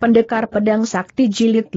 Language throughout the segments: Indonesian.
Pendekar Pedang Sakti Jilid 5.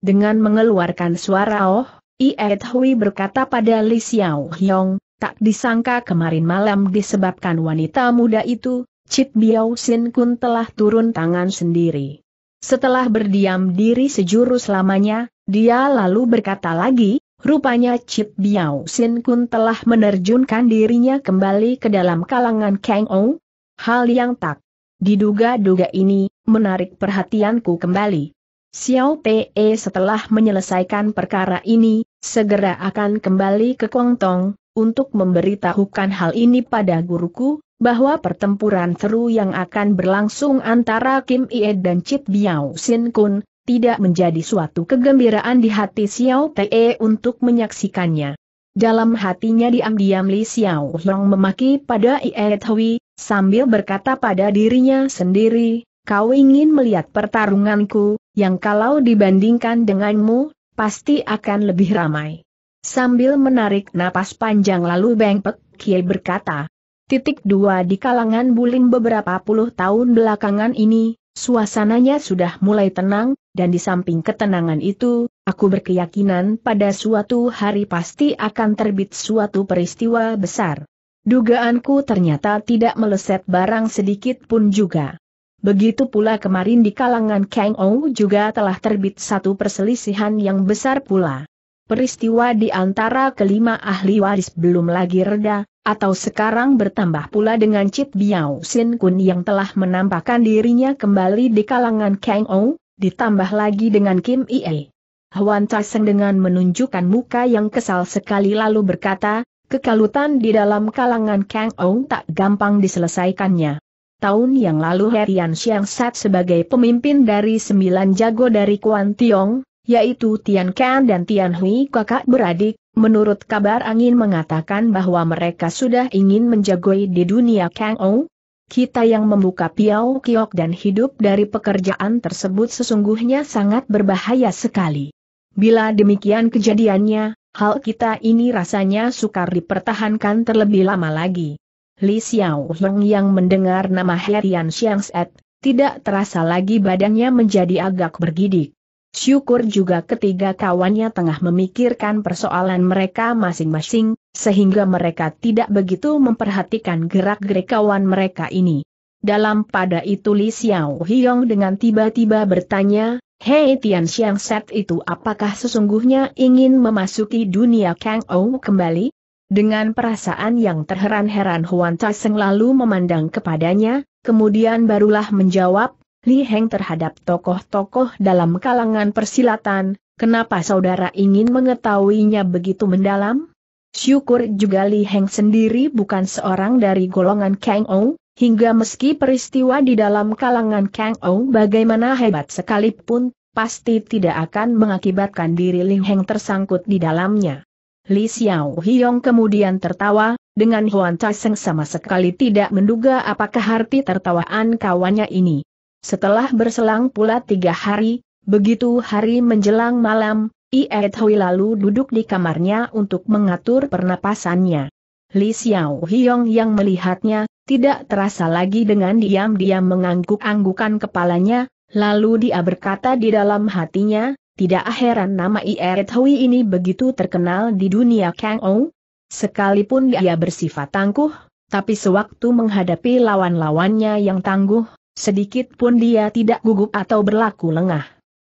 Dengan mengeluarkan suara oh, Iet Hui berkata pada Li Xiao Hyong, tak disangka kemarin malam disebabkan wanita muda itu, Chip Biao Sin Kun telah turun tangan sendiri. Setelah berdiam diri sejuru selamanya, dia lalu berkata lagi, rupanya Cip Biao Sin Kun telah menerjunkan dirinya kembali ke dalam kalangan Kang Ou. Hal yang tak diduga-duga ini, menarik perhatianku kembali. Xiao Pe setelah menyelesaikan perkara ini, segera akan kembali ke Kongtong, untuk memberitahukan hal ini pada guruku, bahwa pertempuran seru yang akan berlangsung antara Kim Ie dan Chit Biao Sin Kun, tidak menjadi suatu kegembiraan di hati Xiao Pe untuk menyaksikannya. Dalam hatinya diam-diam Li Xiao Long memaki pada Ie Hui, sambil berkata pada dirinya sendiri, kau ingin melihat pertarunganku, yang kalau dibandingkan denganmu, pasti akan lebih ramai. Sambil menarik napas panjang lalu Beng Pek Kie berkata, titik dua di kalangan bulim beberapa puluh tahun belakangan ini, suasananya sudah mulai tenang, dan di samping ketenangan itu, aku berkeyakinan pada suatu hari pasti akan terbit suatu peristiwa besar. Dugaanku ternyata tidak meleset barang sedikit pun juga. Begitu pula kemarin di kalangan Kang Ong juga telah terbit satu perselisihan yang besar pula. Peristiwa di antara kelima ahli waris belum lagi reda, atau sekarang bertambah pula dengan Cip Biao Sin Kun yang telah menampakkan dirinya kembali di kalangan Kang Ong, ditambah lagi dengan Kim Ie. Huan Taseng dengan menunjukkan muka yang kesal sekali lalu berkata, kekalutan di dalam kalangan Kang Ong tak gampang diselesaikannya tahun yang lalu Herian Xiang Sat sebagai pemimpin dari sembilan jago dari Kuan Tiong, yaitu Tian Kan dan Tian Hui kakak beradik, menurut kabar angin mengatakan bahwa mereka sudah ingin menjagoi di dunia Kang Ou. Kita yang membuka Piau Kiok dan hidup dari pekerjaan tersebut sesungguhnya sangat berbahaya sekali. Bila demikian kejadiannya, hal kita ini rasanya sukar dipertahankan terlebih lama lagi. Li Xiao Heng yang mendengar nama Herian Set tidak terasa lagi badannya menjadi agak bergidik. Syukur juga ketiga kawannya tengah memikirkan persoalan mereka masing-masing, sehingga mereka tidak begitu memperhatikan gerak-gerik kawan mereka ini. Dalam pada itu Li Xiao Hiong dengan tiba-tiba bertanya, Hei Tian Xiang Set itu apakah sesungguhnya ingin memasuki dunia Kang Ou kembali? Dengan perasaan yang terheran-heran Huan Tai Seng lalu memandang kepadanya, kemudian barulah menjawab, Li Heng terhadap tokoh-tokoh dalam kalangan persilatan, kenapa saudara ingin mengetahuinya begitu mendalam? Syukur juga Li Heng sendiri bukan seorang dari golongan Kang Ou, hingga meski peristiwa di dalam kalangan Kang Ou bagaimana hebat sekalipun, pasti tidak akan mengakibatkan diri Li Heng tersangkut di dalamnya. Li Xiao Hiong kemudian tertawa, dengan Huan Tai sama sekali tidak menduga apakah arti tertawaan kawannya ini. Setelah berselang pula tiga hari, begitu hari menjelang malam, Ie Hui lalu duduk di kamarnya untuk mengatur pernapasannya. Li Xiao Hiong yang melihatnya, tidak terasa lagi dengan diam-diam mengangguk-anggukan kepalanya, lalu dia berkata di dalam hatinya, tidak heran nama Ieret Hui ini begitu terkenal di dunia Kang Ou. Sekalipun dia bersifat tangguh, tapi sewaktu menghadapi lawan-lawannya yang tangguh, sedikit pun dia tidak gugup atau berlaku lengah.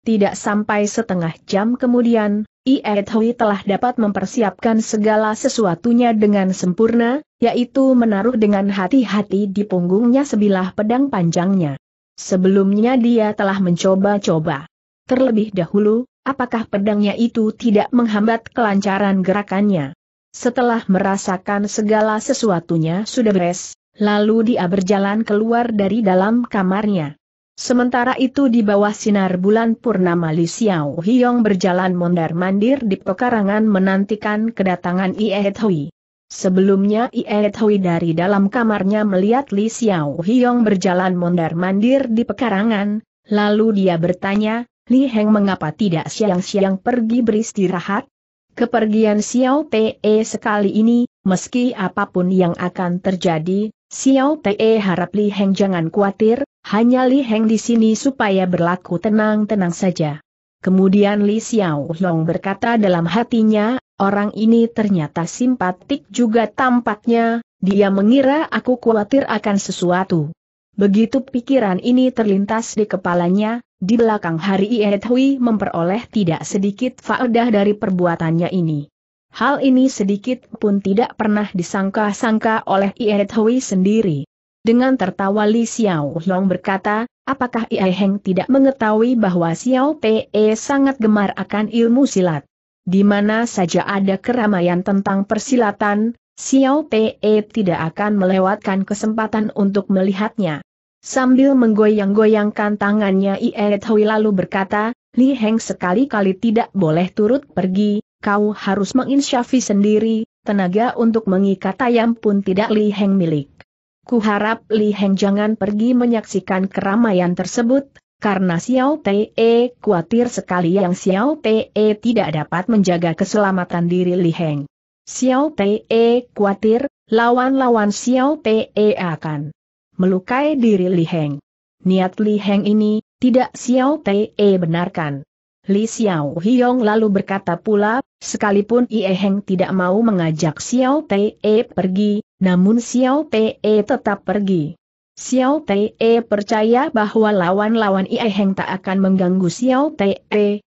Tidak sampai setengah jam kemudian, Ieret Hui telah dapat mempersiapkan segala sesuatunya dengan sempurna, yaitu menaruh dengan hati-hati di punggungnya sebilah pedang panjangnya. Sebelumnya dia telah mencoba-coba Terlebih dahulu, apakah pedangnya itu tidak menghambat kelancaran gerakannya? Setelah merasakan segala sesuatunya sudah beres, lalu dia berjalan keluar dari dalam kamarnya. Sementara itu di bawah sinar bulan purnama Li Xiao Hiong berjalan mondar-mandir di pekarangan menantikan kedatangan Ie Hui. Sebelumnya Ie Hui dari dalam kamarnya melihat Li Xiao Hiong berjalan mondar-mandir di pekarangan, lalu dia bertanya, Li Heng mengapa tidak siang-siang pergi beristirahat? Kepergian Xiao Te sekali ini, meski apapun yang akan terjadi, Xiao Te harap Li Heng jangan khawatir, hanya Li Heng di sini supaya berlaku tenang-tenang saja. Kemudian Li Xiao Long berkata dalam hatinya, orang ini ternyata simpatik juga tampaknya, dia mengira aku khawatir akan sesuatu. Begitu pikiran ini terlintas di kepalanya, di belakang hari Iet memperoleh tidak sedikit faedah dari perbuatannya ini. Hal ini sedikit pun tidak pernah disangka-sangka oleh Iet sendiri. Dengan tertawa Li Xiao Long berkata, apakah Ie tidak mengetahui bahwa Xiao Pe sangat gemar akan ilmu silat? Di mana saja ada keramaian tentang persilatan, Xiao Pe tidak akan melewatkan kesempatan untuk melihatnya. Sambil menggoyang-goyangkan tangannya Ie Hui lalu berkata, Li Heng sekali-kali tidak boleh turut pergi, kau harus menginsyafi sendiri, tenaga untuk mengikat ayam pun tidak Li Heng milik. Kuharap Li Heng jangan pergi menyaksikan keramaian tersebut, karena Xiao Te khawatir sekali yang Xiao Te tidak dapat menjaga keselamatan diri Li Heng. Xiao Te khawatir, lawan-lawan Xiao Te akan melukai diri Li Heng. Niat Li Heng ini, tidak Xiao Te eh, benarkan. Li Xiao Hiong lalu berkata pula, sekalipun Ie Heng tidak mau mengajak Xiao Te eh, pergi, namun Xiao Te eh, tetap pergi. Xiao Te percaya bahwa lawan-lawan Ie Heng tak akan mengganggu Xiao Te,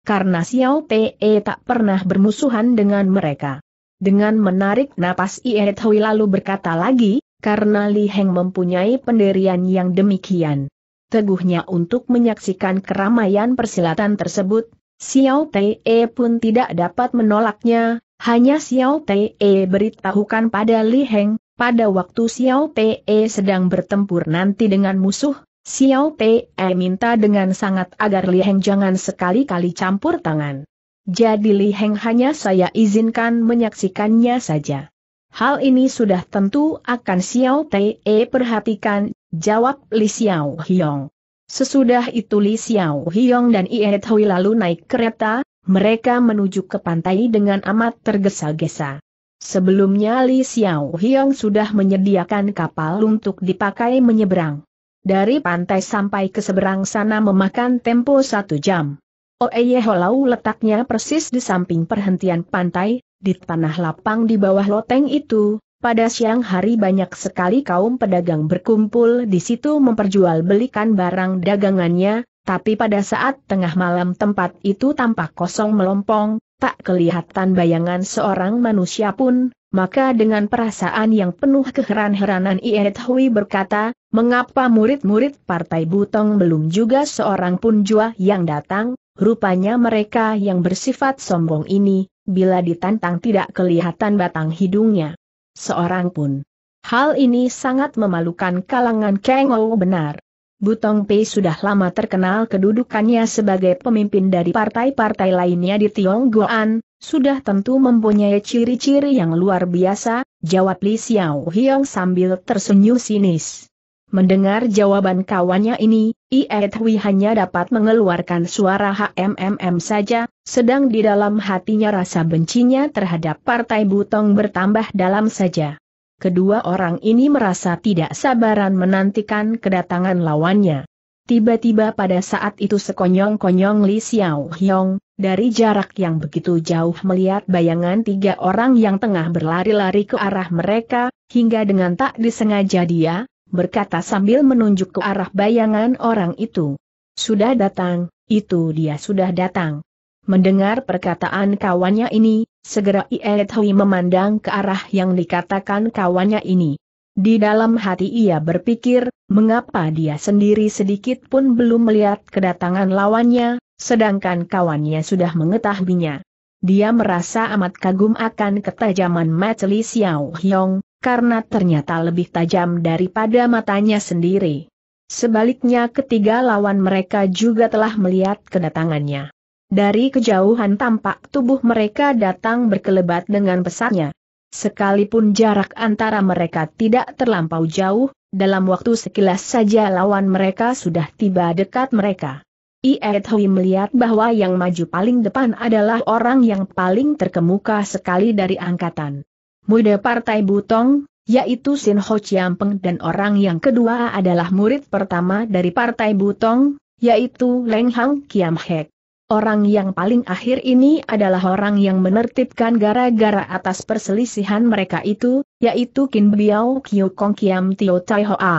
karena Xiao Te tak pernah bermusuhan dengan mereka. Dengan menarik napas Ie Hui lalu berkata lagi, karena Li Heng mempunyai pendirian yang demikian. Teguhnya untuk menyaksikan keramaian persilatan tersebut, Xiao Te pun tidak dapat menolaknya, hanya Xiao Te beritahukan pada Li Heng, pada waktu Xiao Te sedang bertempur nanti dengan musuh, Xiao Te minta dengan sangat agar Li Heng jangan sekali-kali campur tangan. Jadi Li Heng hanya saya izinkan menyaksikannya saja. Hal ini sudah tentu akan Xiao Te e, perhatikan, jawab Li Xiao Hiong. Sesudah itu Li Xiao Hiong dan Ie Hui lalu naik kereta, mereka menuju ke pantai dengan amat tergesa-gesa. Sebelumnya Li Xiao Hiong sudah menyediakan kapal untuk dipakai menyeberang. Dari pantai sampai ke seberang sana memakan tempo satu jam. Oeye Holau letaknya persis di samping perhentian pantai, di tanah lapang di bawah loteng itu, pada siang hari banyak sekali kaum pedagang berkumpul di situ memperjualbelikan barang dagangannya, tapi pada saat tengah malam tempat itu tampak kosong melompong, tak kelihatan bayangan seorang manusia pun, maka dengan perasaan yang penuh keheran-heranan Iet Hui berkata, mengapa murid-murid Partai Butong belum juga seorang pun jua yang datang, rupanya mereka yang bersifat sombong ini, bila ditantang tidak kelihatan batang hidungnya. Seorang pun. Hal ini sangat memalukan kalangan Kengou benar. Butong Pei sudah lama terkenal kedudukannya sebagai pemimpin dari partai-partai lainnya di Tionggoan, sudah tentu mempunyai ciri-ciri yang luar biasa, jawab Li Xiao Hiong sambil tersenyum sinis. Mendengar jawaban kawannya ini, Ietwi hanya dapat mengeluarkan suara HMMM saja, sedang di dalam hatinya rasa bencinya terhadap Partai Butong bertambah dalam saja. Kedua orang ini merasa tidak sabaran menantikan kedatangan lawannya. Tiba-tiba pada saat itu sekonyong-konyong Li Xiao Hyong, dari jarak yang begitu jauh melihat bayangan tiga orang yang tengah berlari-lari ke arah mereka, hingga dengan tak disengaja dia, berkata sambil menunjuk ke arah bayangan orang itu. Sudah datang, itu dia sudah datang. Mendengar perkataan kawannya ini, segera Ie Hui memandang ke arah yang dikatakan kawannya ini. Di dalam hati ia berpikir, mengapa dia sendiri sedikit pun belum melihat kedatangan lawannya, sedangkan kawannya sudah mengetahuinya. Dia merasa amat kagum akan ketajaman Matli Xiao Hyong, karena ternyata lebih tajam daripada matanya sendiri. Sebaliknya ketiga lawan mereka juga telah melihat kedatangannya. Dari kejauhan tampak tubuh mereka datang berkelebat dengan pesatnya. Sekalipun jarak antara mereka tidak terlampau jauh, dalam waktu sekilas saja lawan mereka sudah tiba dekat mereka. Iet Hui melihat bahwa yang maju paling depan adalah orang yang paling terkemuka sekali dari angkatan. Muda Partai Butong, yaitu Sin Ho Peng dan orang yang kedua adalah murid pertama dari Partai Butong, yaitu Leng Hang Kiam Hek. Orang yang paling akhir ini adalah orang yang menertibkan gara-gara atas perselisihan mereka itu, yaitu Kin Biao Kyo Kong Kiam Tio Tai Hoa.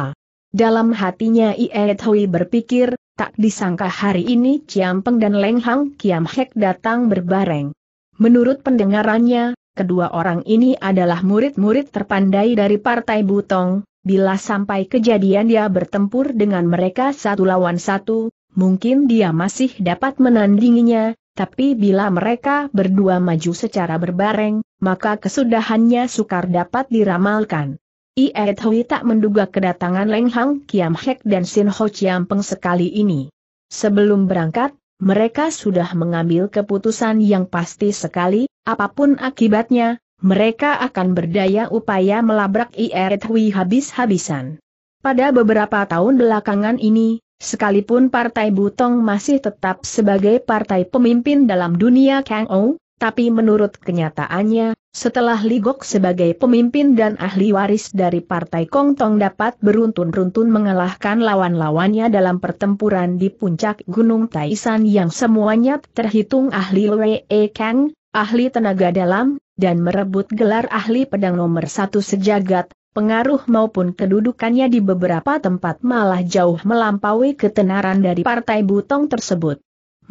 Dalam hatinya Ie Hui berpikir, tak disangka hari ini Peng dan Leng Hang Kiam Hek datang berbareng. Menurut pendengarannya, kedua orang ini adalah murid-murid terpandai dari Partai Butong, bila sampai kejadian dia bertempur dengan mereka satu lawan satu, mungkin dia masih dapat menandinginya, tapi bila mereka berdua maju secara berbareng, maka kesudahannya sukar dapat diramalkan. Iet Hui tak menduga kedatangan Leng Hang Kiam Hek dan Sin Ho Chiam Peng sekali ini. Sebelum berangkat, mereka sudah mengambil keputusan yang pasti sekali, apapun akibatnya, mereka akan berdaya upaya melabrak IR habis-habisan. Pada beberapa tahun belakangan ini, sekalipun Partai Butong masih tetap sebagai partai pemimpin dalam dunia Kang Ou, tapi menurut kenyataannya, setelah Ligok sebagai pemimpin dan ahli waris dari Partai Kong Tong dapat beruntun beruntun mengalahkan lawan-lawannya dalam pertempuran di puncak Gunung Taisan yang semuanya terhitung ahli Wei e Kang, ahli tenaga dalam, dan merebut gelar ahli pedang nomor satu sejagat, pengaruh maupun kedudukannya di beberapa tempat malah jauh melampaui ketenaran dari Partai Butong tersebut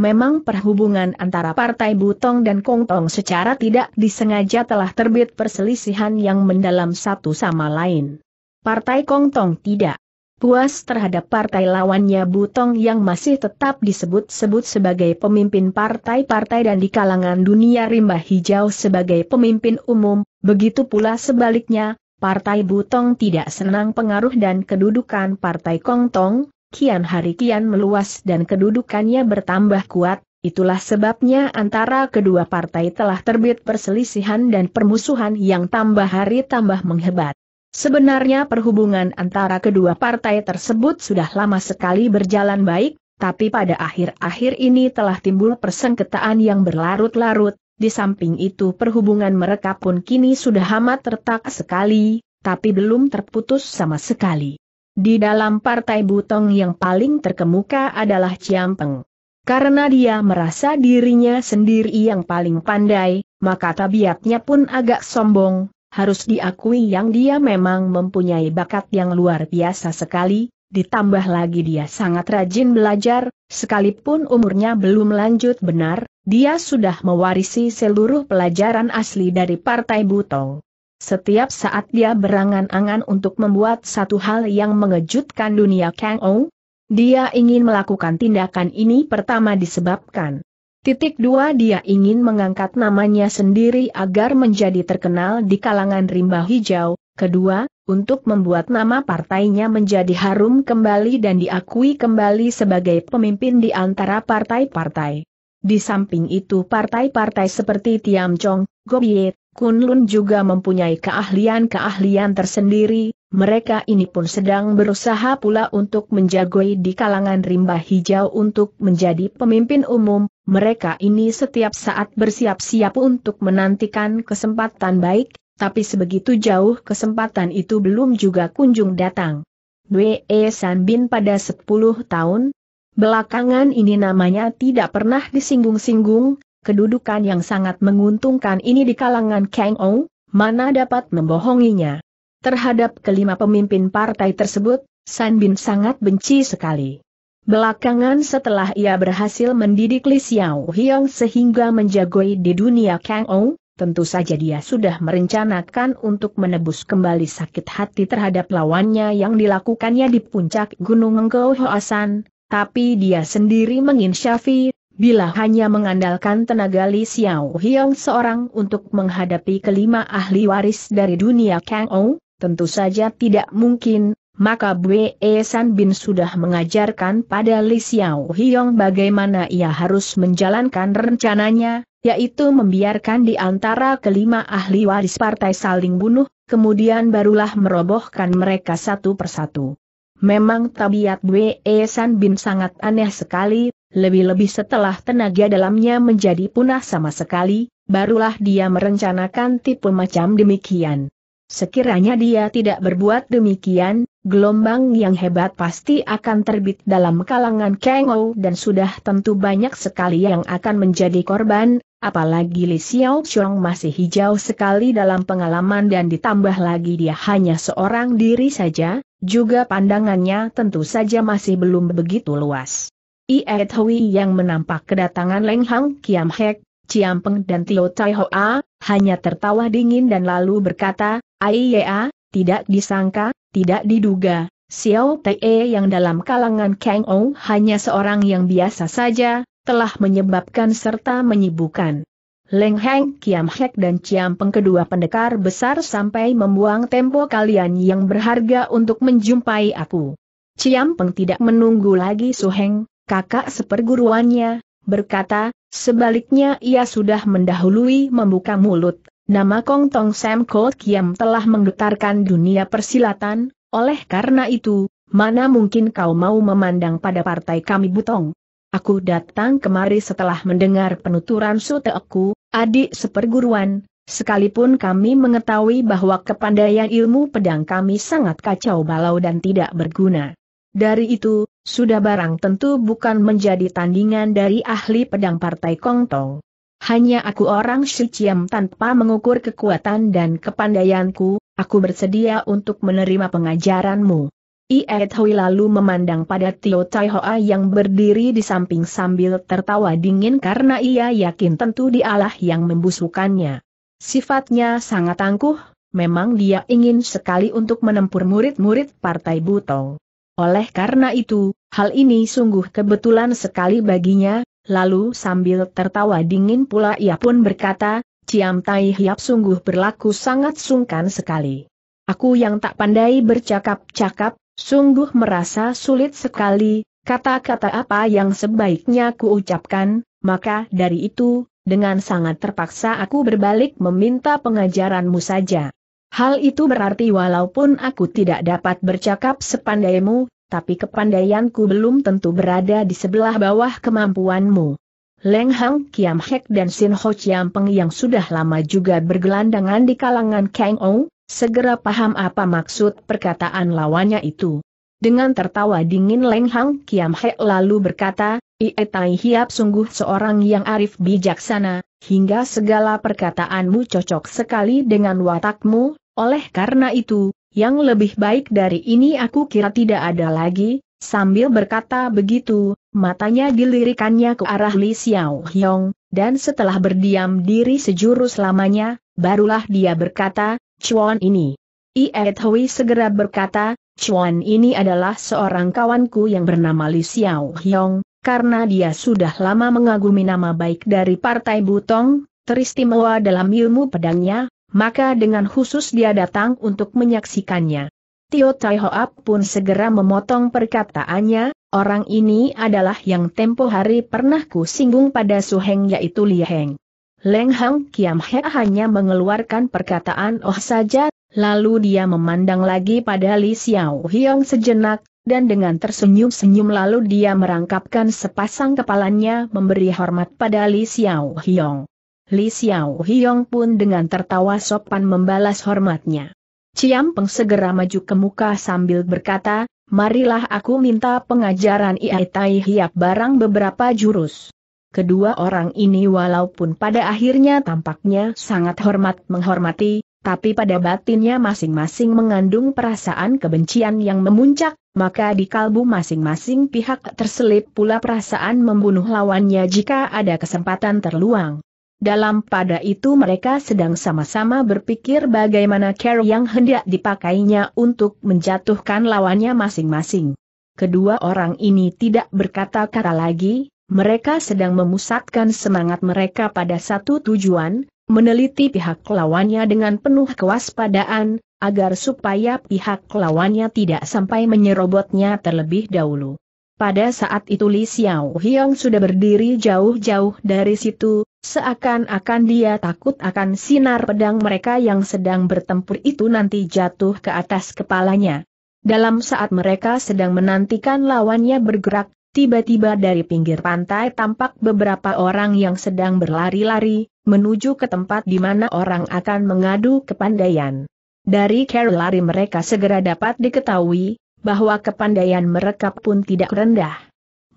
memang perhubungan antara Partai Butong dan Kongtong secara tidak disengaja telah terbit perselisihan yang mendalam satu sama lain. Partai Kongtong tidak puas terhadap partai lawannya Butong yang masih tetap disebut-sebut sebagai pemimpin partai-partai dan di kalangan dunia rimba hijau sebagai pemimpin umum, begitu pula sebaliknya, partai Butong tidak senang pengaruh dan kedudukan partai Kongtong, kian hari kian meluas dan kedudukannya bertambah kuat, itulah sebabnya antara kedua partai telah terbit perselisihan dan permusuhan yang tambah hari tambah menghebat. Sebenarnya perhubungan antara kedua partai tersebut sudah lama sekali berjalan baik, tapi pada akhir-akhir ini telah timbul persengketaan yang berlarut-larut, di samping itu perhubungan mereka pun kini sudah amat tertak sekali, tapi belum terputus sama sekali. Di dalam partai Butong yang paling terkemuka adalah Ciampeng. Karena dia merasa dirinya sendiri yang paling pandai, maka tabiatnya pun agak sombong, harus diakui yang dia memang mempunyai bakat yang luar biasa sekali, ditambah lagi dia sangat rajin belajar, sekalipun umurnya belum lanjut benar, dia sudah mewarisi seluruh pelajaran asli dari Partai Butong. Setiap saat dia berangan-angan untuk membuat satu hal yang mengejutkan dunia Kang Ou. Dia ingin melakukan tindakan ini pertama disebabkan. Titik dua dia ingin mengangkat namanya sendiri agar menjadi terkenal di kalangan rimba hijau. Kedua, untuk membuat nama partainya menjadi harum kembali dan diakui kembali sebagai pemimpin di antara partai-partai. Di samping itu partai-partai seperti Tiam Chong, Gobiet, Kunlun juga mempunyai keahlian-keahlian tersendiri, mereka ini pun sedang berusaha pula untuk menjagoi di kalangan rimba hijau untuk menjadi pemimpin umum, mereka ini setiap saat bersiap-siap untuk menantikan kesempatan baik, tapi sebegitu jauh kesempatan itu belum juga kunjung datang. Wee San pada 10 tahun, belakangan ini namanya tidak pernah disinggung-singgung, kedudukan yang sangat menguntungkan ini di kalangan Kang Ou, mana dapat membohonginya. Terhadap kelima pemimpin partai tersebut, San Bin sangat benci sekali. Belakangan setelah ia berhasil mendidik Li Xiao Hiong sehingga menjagoi di dunia Kang Ou, tentu saja dia sudah merencanakan untuk menebus kembali sakit hati terhadap lawannya yang dilakukannya di puncak Gunung Engkau Hoasan, tapi dia sendiri menginsyafi Bila hanya mengandalkan tenaga Li Xiao Hiong seorang untuk menghadapi kelima ahli waris dari dunia Kang Ou, tentu saja tidak mungkin, maka Bue San Bin sudah mengajarkan pada Li Xiao Hiong bagaimana ia harus menjalankan rencananya, yaitu membiarkan di antara kelima ahli waris partai saling bunuh, kemudian barulah merobohkan mereka satu persatu. Memang tabiat Wei San Bin sangat aneh sekali, lebih-lebih setelah tenaga dalamnya menjadi punah sama sekali, barulah dia merencanakan tipu macam demikian. Sekiranya dia tidak berbuat demikian, gelombang yang hebat pasti akan terbit dalam kalangan Ou dan sudah tentu banyak sekali yang akan menjadi korban, Apalagi Li Xiao Chong masih hijau sekali dalam pengalaman dan ditambah lagi dia hanya seorang diri saja, juga pandangannya tentu saja masih belum begitu luas. Ie Hui yang menampak kedatangan Leng Hang Kiam Hek, Ciam Peng dan Tio Tai Hoa, hanya tertawa dingin dan lalu berkata, Aiea, tidak disangka, tidak diduga, Xiao Te yang dalam kalangan Kang Ou hanya seorang yang biasa saja, telah menyebabkan serta menyibukkan. Leng Heng, Kiam Hek dan Ciam Peng kedua pendekar besar sampai membuang tempo kalian yang berharga untuk menjumpai aku. Ciam Peng tidak menunggu lagi Su Heng, kakak seperguruannya, berkata, sebaliknya ia sudah mendahului membuka mulut. Nama Kong Tong Sam Kol Kiam telah menggetarkan dunia persilatan, oleh karena itu, mana mungkin kau mau memandang pada partai kami butong. Aku datang kemari setelah mendengar penuturan suteku, Adik seperguruan, sekalipun kami mengetahui bahwa kepandaian ilmu pedang kami sangat kacau balau dan tidak berguna. Dari itu, sudah barang tentu bukan menjadi tandingan dari ahli pedang partai Kongtong. Hanya aku orang Shiciam tanpa mengukur kekuatan dan kepandaianku, aku bersedia untuk menerima pengajaranmu. Ie Hui lalu memandang pada Tio Tai Hoa yang berdiri di samping sambil tertawa dingin karena ia yakin tentu dialah yang membusukannya. Sifatnya sangat tangguh, memang dia ingin sekali untuk menempur murid-murid Partai Butong. Oleh karena itu, hal ini sungguh kebetulan sekali baginya, lalu sambil tertawa dingin pula ia pun berkata, Ciam Tai Hiap sungguh berlaku sangat sungkan sekali. Aku yang tak pandai bercakap-cakap, Sungguh merasa sulit sekali, kata-kata apa yang sebaiknya kuucapkan, maka dari itu, dengan sangat terpaksa aku berbalik meminta pengajaranmu saja. Hal itu berarti walaupun aku tidak dapat bercakap sepandaimu, tapi kepandaianku belum tentu berada di sebelah bawah kemampuanmu. Leng Hang Kiam Hek dan Sin Ho Chiam Peng yang sudah lama juga bergelandangan di kalangan Kang Ong, segera paham apa maksud perkataan lawannya itu. Dengan tertawa dingin Leng Hang Kiam He lalu berkata, Ie Tai Hiap sungguh seorang yang arif bijaksana, hingga segala perkataanmu cocok sekali dengan watakmu, oleh karena itu, yang lebih baik dari ini aku kira tidak ada lagi, sambil berkata begitu, matanya dilirikannya ke arah Li Xiao Hyong, dan setelah berdiam diri sejurus lamanya, barulah dia berkata, Chuan ini. Ie Hui segera berkata, Chuan ini adalah seorang kawanku yang bernama Li Xiao Hyong, karena dia sudah lama mengagumi nama baik dari Partai Butong, teristimewa dalam ilmu pedangnya, maka dengan khusus dia datang untuk menyaksikannya. Tio Tai Hoap pun segera memotong perkataannya, orang ini adalah yang tempo hari pernah ku singgung pada Su Heng yaitu Li Heng. Leng Hang Kiam He hanya mengeluarkan perkataan oh saja, lalu dia memandang lagi pada Li Xiao Hiong sejenak, dan dengan tersenyum-senyum lalu dia merangkapkan sepasang kepalanya memberi hormat pada Li Xiao Hiong. Li Xiao Hiong pun dengan tertawa sopan membalas hormatnya. Ciam Peng segera maju ke muka sambil berkata, Marilah aku minta pengajaran iaitai Tai Hiap barang beberapa jurus. Kedua orang ini walaupun pada akhirnya tampaknya sangat hormat menghormati, tapi pada batinnya masing-masing mengandung perasaan kebencian yang memuncak, maka di kalbu masing-masing pihak terselip pula perasaan membunuh lawannya jika ada kesempatan terluang. Dalam pada itu mereka sedang sama-sama berpikir bagaimana cara yang hendak dipakainya untuk menjatuhkan lawannya masing-masing. Kedua orang ini tidak berkata-kata lagi, mereka sedang memusatkan semangat mereka pada satu tujuan, meneliti pihak lawannya dengan penuh kewaspadaan, agar supaya pihak lawannya tidak sampai menyerobotnya terlebih dahulu. Pada saat itu Li Xiao Hiong sudah berdiri jauh-jauh dari situ, seakan-akan dia takut akan sinar pedang mereka yang sedang bertempur itu nanti jatuh ke atas kepalanya. Dalam saat mereka sedang menantikan lawannya bergerak, Tiba-tiba dari pinggir pantai tampak beberapa orang yang sedang berlari-lari, menuju ke tempat di mana orang akan mengadu kepandaian. Dari care lari mereka segera dapat diketahui, bahwa kepandaian mereka pun tidak rendah.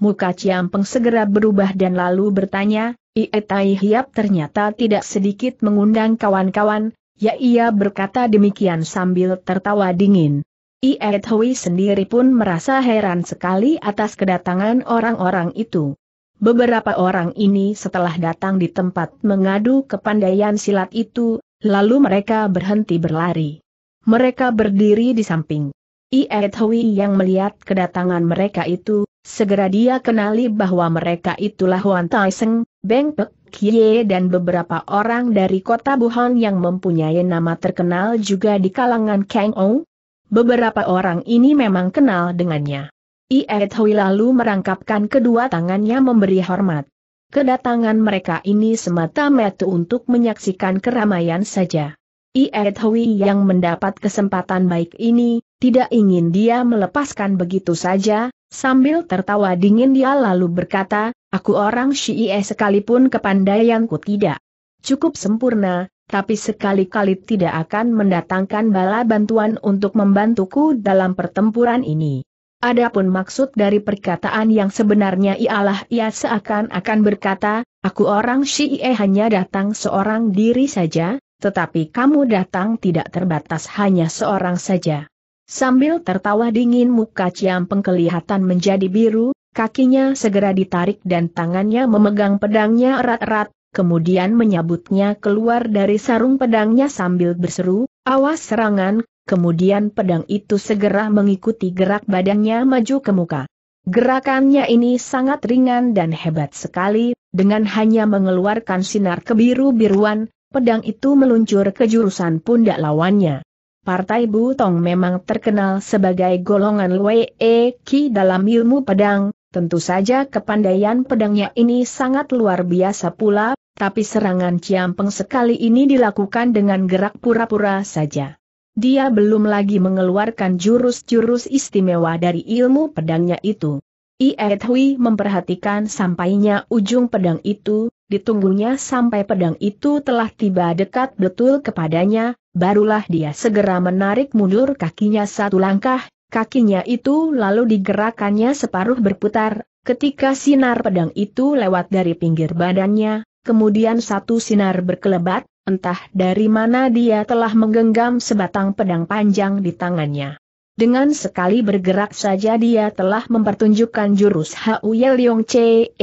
Muka Ciampeng segera berubah dan lalu bertanya, Tai Hiap ternyata tidak sedikit mengundang kawan-kawan, ya ia berkata demikian sambil tertawa dingin. Hui sendiri pun merasa heran sekali atas kedatangan orang-orang itu. Beberapa orang ini setelah datang di tempat mengadu kepandaian silat itu, lalu mereka berhenti berlari. Mereka berdiri di samping. Hui yang melihat kedatangan mereka itu, segera dia kenali bahwa mereka itulah Huan Taiseng, Beng Pek Kie dan beberapa orang dari kota Wuhan yang mempunyai nama terkenal juga di kalangan Kang Ong beberapa orang ini memang kenal dengannya. Iet lalu merangkapkan kedua tangannya memberi hormat. Kedatangan mereka ini semata-mata untuk menyaksikan keramaian saja. Iet Hui yang mendapat kesempatan baik ini, tidak ingin dia melepaskan begitu saja, sambil tertawa dingin dia lalu berkata, aku orang Syi'e sekalipun kepandaianku tidak cukup sempurna, tapi sekali-kali tidak akan mendatangkan bala bantuan untuk membantuku dalam pertempuran ini. Adapun maksud dari perkataan yang sebenarnya ialah ia seakan-akan berkata, aku orang Syi'e hanya datang seorang diri saja, tetapi kamu datang tidak terbatas hanya seorang saja. Sambil tertawa dingin muka Ciam pengkelihatan menjadi biru, kakinya segera ditarik dan tangannya memegang pedangnya erat-erat, kemudian menyabutnya keluar dari sarung pedangnya sambil berseru, awas serangan, kemudian pedang itu segera mengikuti gerak badannya maju ke muka. Gerakannya ini sangat ringan dan hebat sekali, dengan hanya mengeluarkan sinar kebiru-biruan, pedang itu meluncur ke jurusan pundak lawannya. Partai Butong memang terkenal sebagai golongan Wei e Ki dalam ilmu pedang, tentu saja kepandaian pedangnya ini sangat luar biasa pula, tapi serangan Ciampeng sekali ini dilakukan dengan gerak pura-pura saja. Dia belum lagi mengeluarkan jurus-jurus istimewa dari ilmu pedangnya itu. Iet Hui memperhatikan sampainya ujung pedang itu, ditunggunya sampai pedang itu telah tiba dekat betul kepadanya, barulah dia segera menarik mundur kakinya satu langkah, kakinya itu lalu digerakannya separuh berputar, ketika sinar pedang itu lewat dari pinggir badannya, kemudian satu sinar berkelebat, entah dari mana dia telah menggenggam sebatang pedang panjang di tangannya. Dengan sekali bergerak saja dia telah mempertunjukkan jurus Hau Yeliong Che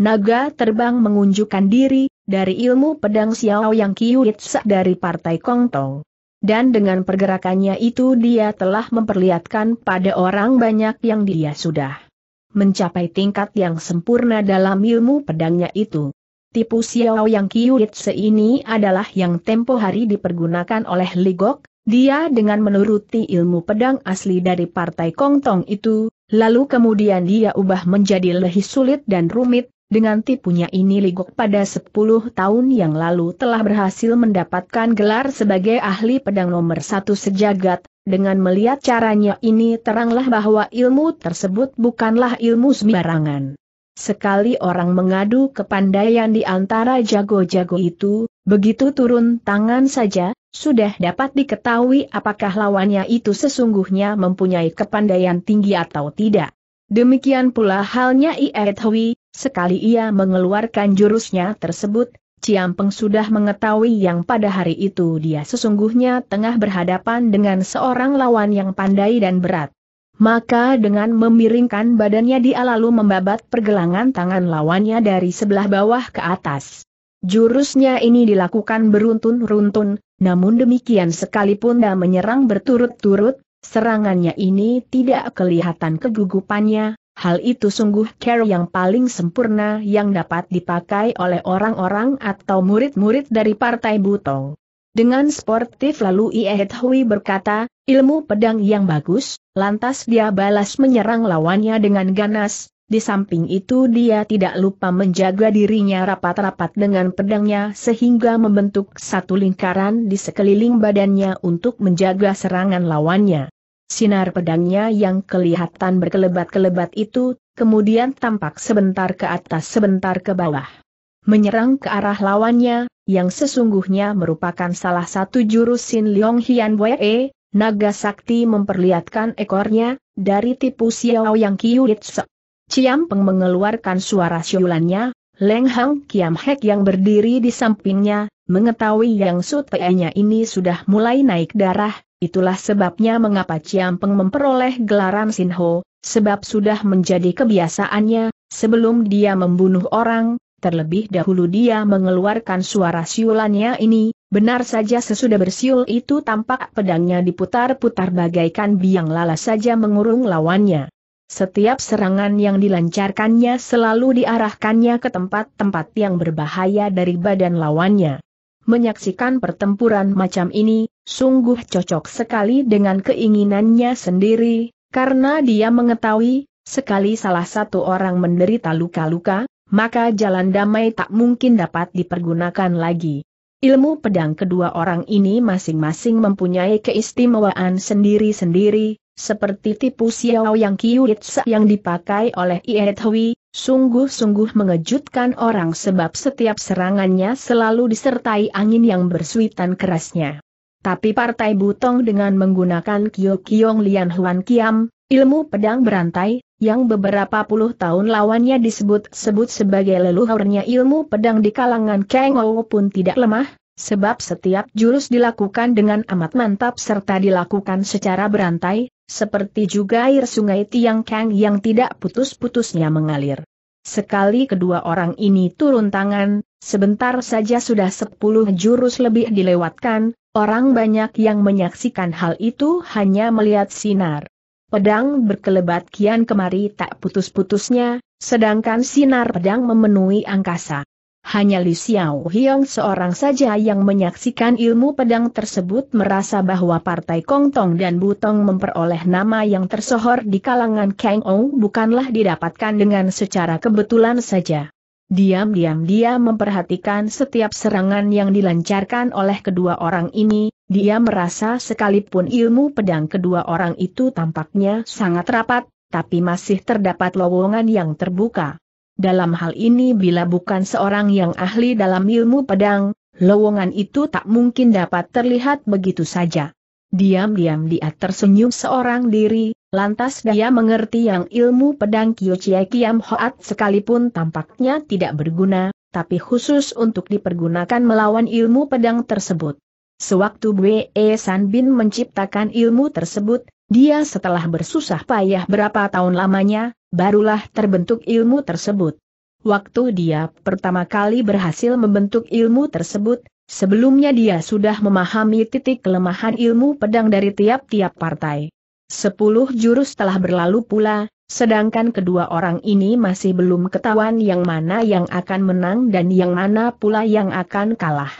naga terbang mengunjukkan diri, dari ilmu pedang Xiao Yang Kiyuitsa dari Partai Kongtong. Dan dengan pergerakannya itu dia telah memperlihatkan pada orang banyak yang dia sudah mencapai tingkat yang sempurna dalam ilmu pedangnya itu tipu Xiao Yang Kiyuitse ini adalah yang tempo hari dipergunakan oleh Ligok, dia dengan menuruti ilmu pedang asli dari partai Kongtong itu, lalu kemudian dia ubah menjadi lebih sulit dan rumit, dengan tipunya ini Ligok pada 10 tahun yang lalu telah berhasil mendapatkan gelar sebagai ahli pedang nomor satu sejagat, dengan melihat caranya ini teranglah bahwa ilmu tersebut bukanlah ilmu sembarangan. Sekali orang mengadu kepandaian di antara jago-jago itu, begitu turun tangan saja, sudah dapat diketahui apakah lawannya itu sesungguhnya mempunyai kepandaian tinggi atau tidak. Demikian pula halnya Iet sekali ia mengeluarkan jurusnya tersebut, Ciampeng sudah mengetahui yang pada hari itu dia sesungguhnya tengah berhadapan dengan seorang lawan yang pandai dan berat. Maka dengan memiringkan badannya dia lalu membabat pergelangan tangan lawannya dari sebelah bawah ke atas. Jurusnya ini dilakukan beruntun-runtun, namun demikian sekalipun dia menyerang berturut-turut, serangannya ini tidak kelihatan kegugupannya, hal itu sungguh care yang paling sempurna yang dapat dipakai oleh orang-orang atau murid-murid dari Partai Butong. Dengan sportif lalu Ie Hui berkata, ilmu pedang yang bagus, Lantas dia balas menyerang lawannya dengan ganas, di samping itu dia tidak lupa menjaga dirinya rapat-rapat dengan pedangnya sehingga membentuk satu lingkaran di sekeliling badannya untuk menjaga serangan lawannya. Sinar pedangnya yang kelihatan berkelebat-kelebat itu, kemudian tampak sebentar ke atas sebentar ke bawah. Menyerang ke arah lawannya, yang sesungguhnya merupakan salah satu jurus Sin Leong Hian Wei, Naga Sakti memperlihatkan ekornya, dari tipu Xiao Yang Kiyuritse. Ciampeng mengeluarkan suara siulannya, Leng Hang Kiam Hek yang berdiri di sampingnya, mengetahui yang sutenya ini sudah mulai naik darah, itulah sebabnya mengapa Ciampeng memperoleh gelaran Sinho, sebab sudah menjadi kebiasaannya, sebelum dia membunuh orang, terlebih dahulu dia mengeluarkan suara siulannya ini, Benar saja sesudah bersiul itu tampak pedangnya diputar-putar bagaikan biang lala saja mengurung lawannya. Setiap serangan yang dilancarkannya selalu diarahkannya ke tempat-tempat yang berbahaya dari badan lawannya. Menyaksikan pertempuran macam ini, sungguh cocok sekali dengan keinginannya sendiri, karena dia mengetahui, sekali salah satu orang menderita luka-luka, maka jalan damai tak mungkin dapat dipergunakan lagi. Ilmu pedang kedua orang ini masing-masing mempunyai keistimewaan sendiri-sendiri, seperti tipu Xiao Yang Kiyuritsa yang dipakai oleh Iet Hui, sungguh-sungguh mengejutkan orang sebab setiap serangannya selalu disertai angin yang bersuitan kerasnya. Tapi partai Butong dengan menggunakan Kyo Kiong Lian Huan Kiam, ilmu pedang berantai, yang beberapa puluh tahun lawannya disebut-sebut sebagai leluhurnya ilmu pedang di kalangan Kang Ou pun tidak lemah, sebab setiap jurus dilakukan dengan amat mantap serta dilakukan secara berantai, seperti juga air sungai Tiang Kang yang tidak putus-putusnya mengalir. Sekali kedua orang ini turun tangan, sebentar saja sudah sepuluh jurus lebih dilewatkan, orang banyak yang menyaksikan hal itu hanya melihat sinar. Pedang berkelebat kian kemari tak putus-putusnya, sedangkan sinar pedang memenuhi angkasa. Hanya Li Xiao Hiong seorang saja yang menyaksikan ilmu pedang tersebut merasa bahwa partai Tong dan Butong memperoleh nama yang tersohor di kalangan Kang Ou bukanlah didapatkan dengan secara kebetulan saja. Diam-diam dia memperhatikan setiap serangan yang dilancarkan oleh kedua orang ini, dia merasa sekalipun ilmu pedang kedua orang itu tampaknya sangat rapat, tapi masih terdapat lowongan yang terbuka. Dalam hal ini bila bukan seorang yang ahli dalam ilmu pedang, lowongan itu tak mungkin dapat terlihat begitu saja. Diam-diam dia tersenyum seorang diri, lantas dia mengerti yang ilmu pedang Kyochie Kiam Hoat sekalipun tampaknya tidak berguna, tapi khusus untuk dipergunakan melawan ilmu pedang tersebut. Sewaktu Bwe San Bin menciptakan ilmu tersebut, dia setelah bersusah payah berapa tahun lamanya, barulah terbentuk ilmu tersebut. Waktu dia pertama kali berhasil membentuk ilmu tersebut, sebelumnya dia sudah memahami titik kelemahan ilmu pedang dari tiap-tiap partai. Sepuluh jurus telah berlalu pula, sedangkan kedua orang ini masih belum ketahuan yang mana yang akan menang dan yang mana pula yang akan kalah.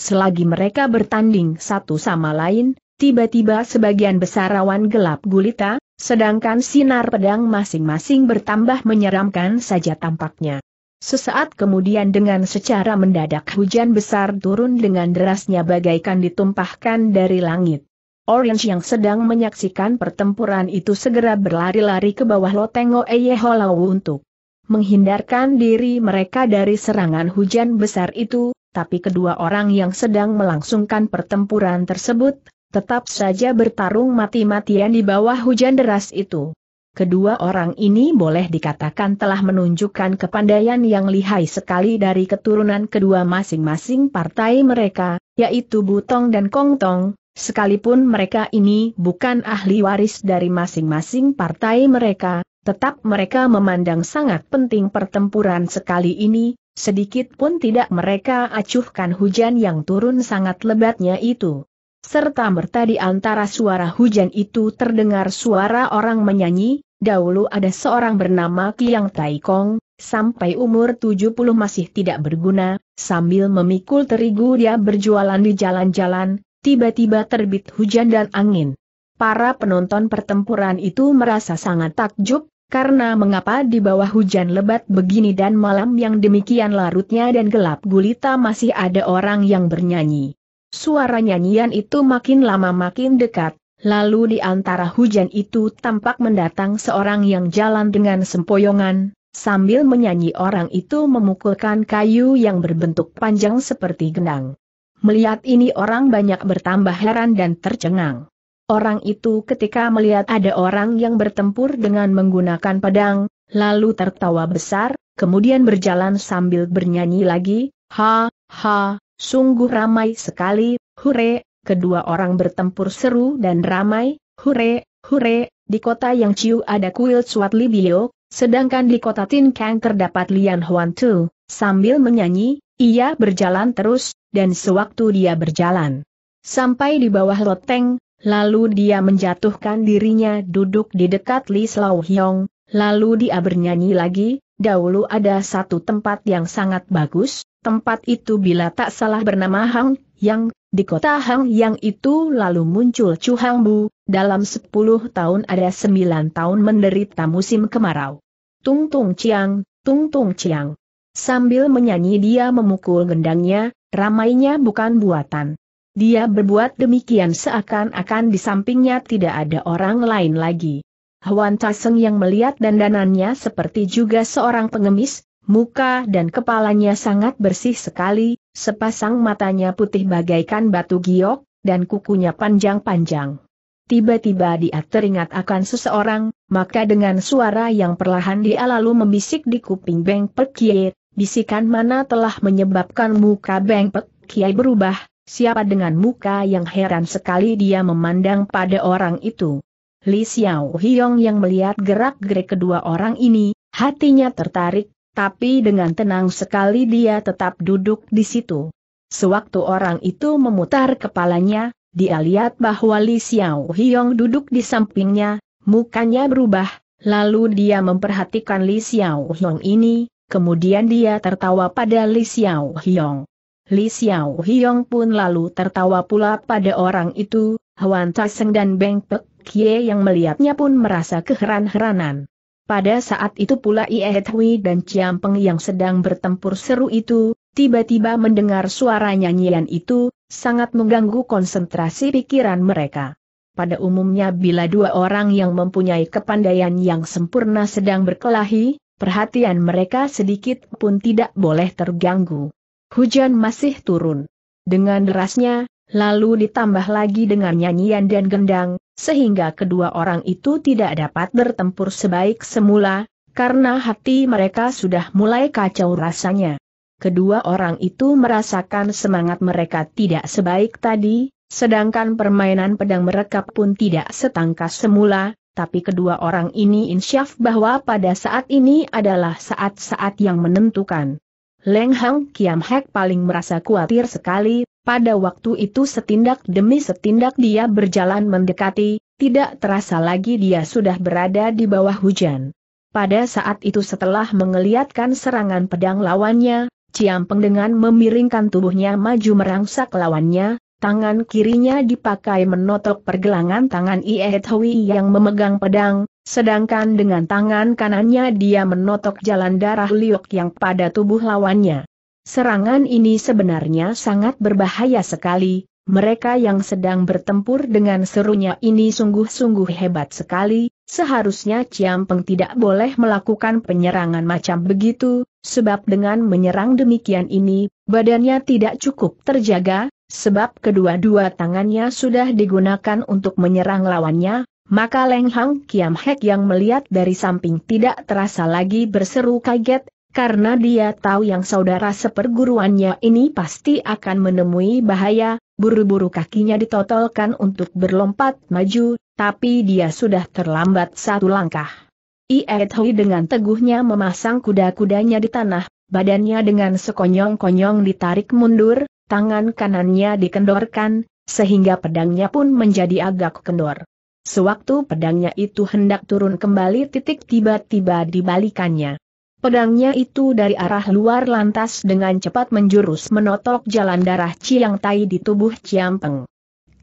Selagi mereka bertanding satu sama lain, tiba-tiba sebagian besar rawan gelap gulita, sedangkan sinar pedang masing-masing bertambah menyeramkan saja tampaknya. Sesaat kemudian dengan secara mendadak hujan besar turun dengan derasnya bagaikan ditumpahkan dari langit. Orange yang sedang menyaksikan pertempuran itu segera berlari-lari ke bawah Lotengo Eyeholau untuk menghindarkan diri mereka dari serangan hujan besar itu, tapi kedua orang yang sedang melangsungkan pertempuran tersebut, tetap saja bertarung mati-matian di bawah hujan deras itu. Kedua orang ini boleh dikatakan telah menunjukkan kepandaian yang lihai sekali dari keturunan kedua masing-masing partai mereka, yaitu Butong dan Kongtong, sekalipun mereka ini bukan ahli waris dari masing-masing partai mereka, tetap mereka memandang sangat penting pertempuran sekali ini, Sedikit pun tidak mereka acuhkan hujan yang turun sangat lebatnya itu. Serta merta di antara suara hujan itu terdengar suara orang menyanyi, dahulu ada seorang bernama Kiang Taikong, sampai umur 70 masih tidak berguna, sambil memikul terigu dia berjualan di jalan-jalan, tiba-tiba terbit hujan dan angin. Para penonton pertempuran itu merasa sangat takjub, karena mengapa di bawah hujan lebat begini dan malam yang demikian larutnya dan gelap gulita masih ada orang yang bernyanyi. Suara nyanyian itu makin lama makin dekat, lalu di antara hujan itu tampak mendatang seorang yang jalan dengan sempoyongan, sambil menyanyi orang itu memukulkan kayu yang berbentuk panjang seperti genang. Melihat ini orang banyak bertambah heran dan tercengang. Orang itu ketika melihat ada orang yang bertempur dengan menggunakan pedang, lalu tertawa besar, kemudian berjalan sambil bernyanyi lagi, ha, ha, sungguh ramai sekali, hure, kedua orang bertempur seru dan ramai, hure, hure, di kota yang Ciu ada kuil Suat Libio, sedangkan di kota Tin Kang terdapat Lian Huan Tu, sambil menyanyi, ia berjalan terus, dan sewaktu dia berjalan. Sampai di bawah loteng, Lalu dia menjatuhkan dirinya duduk di dekat Li Slau Hyong, lalu dia bernyanyi lagi, dahulu ada satu tempat yang sangat bagus, tempat itu bila tak salah bernama Hang Yang, di kota Hang Yang itu lalu muncul Chu Hang Bu, dalam 10 tahun ada 9 tahun menderita musim kemarau. Tung tung Chiang, tung tung Chiang. Sambil menyanyi dia memukul gendangnya, ramainya bukan buatan. Dia berbuat demikian seakan-akan di sampingnya tidak ada orang lain lagi. Huan Taseng yang melihat dandanannya seperti juga seorang pengemis, muka dan kepalanya sangat bersih sekali, sepasang matanya putih bagaikan batu giok, dan kukunya panjang-panjang. Tiba-tiba dia teringat akan seseorang, maka dengan suara yang perlahan dia lalu membisik di kuping Beng Pek Kie, bisikan mana telah menyebabkan muka Beng Pek Kie berubah, Siapa dengan muka yang heran sekali dia memandang pada orang itu. Li Xiao Hiong yang melihat gerak-gerik kedua orang ini, hatinya tertarik, tapi dengan tenang sekali dia tetap duduk di situ. Sewaktu orang itu memutar kepalanya, dia lihat bahwa Li Xiao Hiong duduk di sampingnya, mukanya berubah, lalu dia memperhatikan Li Xiao Hiong ini, kemudian dia tertawa pada Li Xiao Hiong. Li Xiao Hiong pun lalu tertawa pula pada orang itu, Huan Taseng dan Beng Pek Kie yang melihatnya pun merasa keheran-heranan. Pada saat itu pula Ie Hui dan Ciam Peng yang sedang bertempur seru itu, tiba-tiba mendengar suara nyanyian itu, sangat mengganggu konsentrasi pikiran mereka. Pada umumnya bila dua orang yang mempunyai kepandaian yang sempurna sedang berkelahi, perhatian mereka sedikit pun tidak boleh terganggu. Hujan masih turun. Dengan derasnya, lalu ditambah lagi dengan nyanyian dan gendang, sehingga kedua orang itu tidak dapat bertempur sebaik semula, karena hati mereka sudah mulai kacau rasanya. Kedua orang itu merasakan semangat mereka tidak sebaik tadi, sedangkan permainan pedang mereka pun tidak setangkas semula, tapi kedua orang ini insyaf bahwa pada saat ini adalah saat-saat yang menentukan. Leng Hang Kiam Hek paling merasa khawatir sekali, pada waktu itu setindak demi setindak dia berjalan mendekati, tidak terasa lagi dia sudah berada di bawah hujan. Pada saat itu setelah mengeliatkan serangan pedang lawannya, Ciam Peng dengan memiringkan tubuhnya maju merangsak lawannya, tangan kirinya dipakai menotok pergelangan tangan Ie Hui yang memegang pedang, Sedangkan dengan tangan kanannya dia menotok jalan darah liuk yang pada tubuh lawannya. Serangan ini sebenarnya sangat berbahaya sekali, mereka yang sedang bertempur dengan serunya ini sungguh-sungguh hebat sekali, seharusnya Ciampeng tidak boleh melakukan penyerangan macam begitu, sebab dengan menyerang demikian ini, badannya tidak cukup terjaga, sebab kedua-dua tangannya sudah digunakan untuk menyerang lawannya, maka Leng Hang Kiam Hek yang melihat dari samping tidak terasa lagi berseru kaget, karena dia tahu yang saudara seperguruannya ini pasti akan menemui bahaya, buru-buru kakinya ditotolkan untuk berlompat maju, tapi dia sudah terlambat satu langkah. Iet Hui dengan teguhnya memasang kuda-kudanya di tanah, badannya dengan sekonyong-konyong ditarik mundur, tangan kanannya dikendorkan, sehingga pedangnya pun menjadi agak kendor. Sewaktu pedangnya itu hendak turun kembali titik tiba-tiba dibalikannya. Pedangnya itu dari arah luar lantas dengan cepat menjurus menotok jalan darah Chiang Tai di tubuh Ciampeng.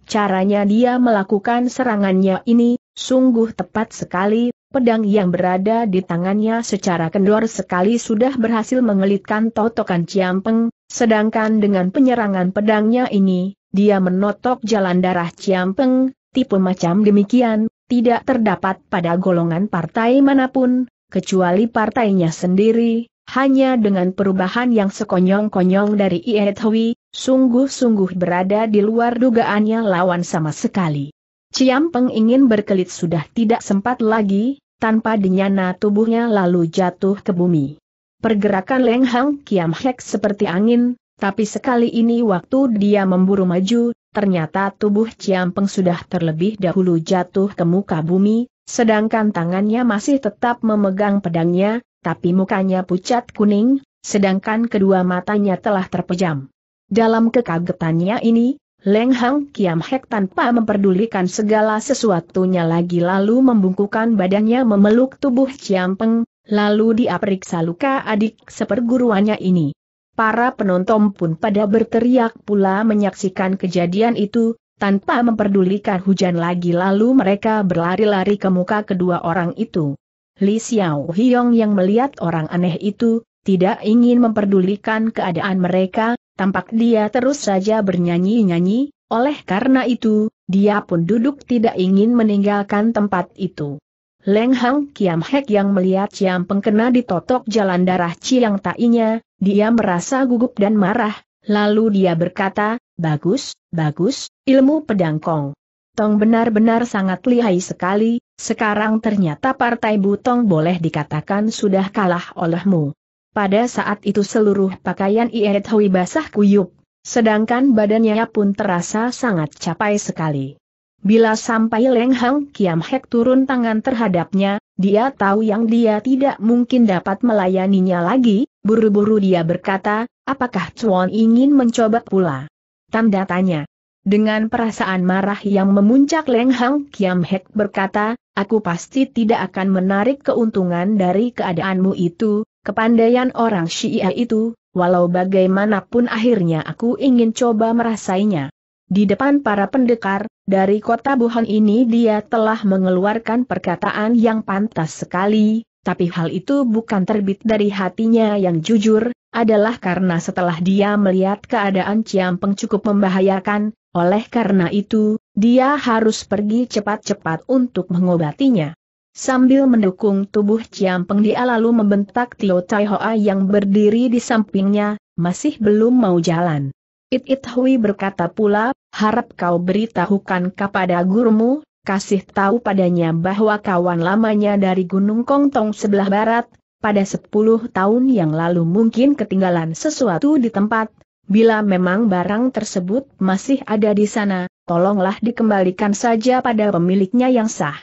Caranya dia melakukan serangannya ini, sungguh tepat sekali, pedang yang berada di tangannya secara kendor sekali sudah berhasil mengelitkan totokan Ciampeng, sedangkan dengan penyerangan pedangnya ini, dia menotok jalan darah Ciampeng, tipu macam demikian, tidak terdapat pada golongan partai manapun, kecuali partainya sendiri, hanya dengan perubahan yang sekonyong-konyong dari Iethui, sungguh-sungguh berada di luar dugaannya lawan sama sekali. Ciam Peng ingin berkelit sudah tidak sempat lagi, tanpa denyana tubuhnya lalu jatuh ke bumi. Pergerakan Leng Hang Kiam Hek seperti angin, tapi sekali ini waktu dia memburu maju, ternyata tubuh Ciampeng sudah terlebih dahulu jatuh ke muka bumi, sedangkan tangannya masih tetap memegang pedangnya, tapi mukanya pucat kuning, sedangkan kedua matanya telah terpejam. Dalam kekagetannya ini, Leng Hang Kiam Hek tanpa memperdulikan segala sesuatunya lagi lalu membungkukan badannya memeluk tubuh Ciampeng, lalu dia periksa luka adik seperguruannya ini. Para penonton pun pada berteriak pula menyaksikan kejadian itu, tanpa memperdulikan hujan lagi lalu mereka berlari-lari ke muka kedua orang itu. Li Xiao Hiong yang melihat orang aneh itu, tidak ingin memperdulikan keadaan mereka, tampak dia terus saja bernyanyi-nyanyi, oleh karena itu, dia pun duduk tidak ingin meninggalkan tempat itu. Leng Hang Kiam Hek yang melihat Ciam Peng ditotok jalan darah Ciang Tainya, dia merasa gugup dan marah, lalu dia berkata, bagus, bagus, ilmu pedang Kong. Tong benar-benar sangat lihai sekali, sekarang ternyata partai Butong boleh dikatakan sudah kalah olehmu. Pada saat itu seluruh pakaian Ieret Hui basah kuyup, sedangkan badannya pun terasa sangat capai sekali. Bila sampai Leng Hang Kiam Hek turun tangan terhadapnya, dia tahu yang dia tidak mungkin dapat melayaninya lagi, buru-buru dia berkata, apakah Chuan ingin mencoba pula? Tanda tanya. Dengan perasaan marah yang memuncak Leng Hang Kiam Hek berkata, aku pasti tidak akan menarik keuntungan dari keadaanmu itu, kepandaian orang Syiah itu, walau bagaimanapun akhirnya aku ingin coba merasainya. Di depan para pendekar, dari kota Buhan ini dia telah mengeluarkan perkataan yang pantas sekali, tapi hal itu bukan terbit dari hatinya yang jujur, adalah karena setelah dia melihat keadaan Ciampeng cukup membahayakan, oleh karena itu, dia harus pergi cepat-cepat untuk mengobatinya. Sambil mendukung tubuh Ciampeng dia lalu membentak Tio Tai Hoa yang berdiri di sampingnya, masih belum mau jalan. It It Hui berkata pula harap kau beritahukan kepada gurumu, kasih tahu padanya bahwa kawan lamanya dari Gunung Kongtong sebelah barat, pada 10 tahun yang lalu mungkin ketinggalan sesuatu di tempat, bila memang barang tersebut masih ada di sana, tolonglah dikembalikan saja pada pemiliknya yang sah.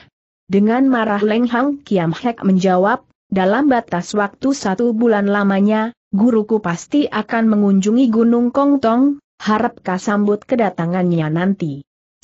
Dengan marah Leng Hang Kiam Hek menjawab, dalam batas waktu satu bulan lamanya, guruku pasti akan mengunjungi Gunung Kongtong, harap sambut kedatangannya nanti.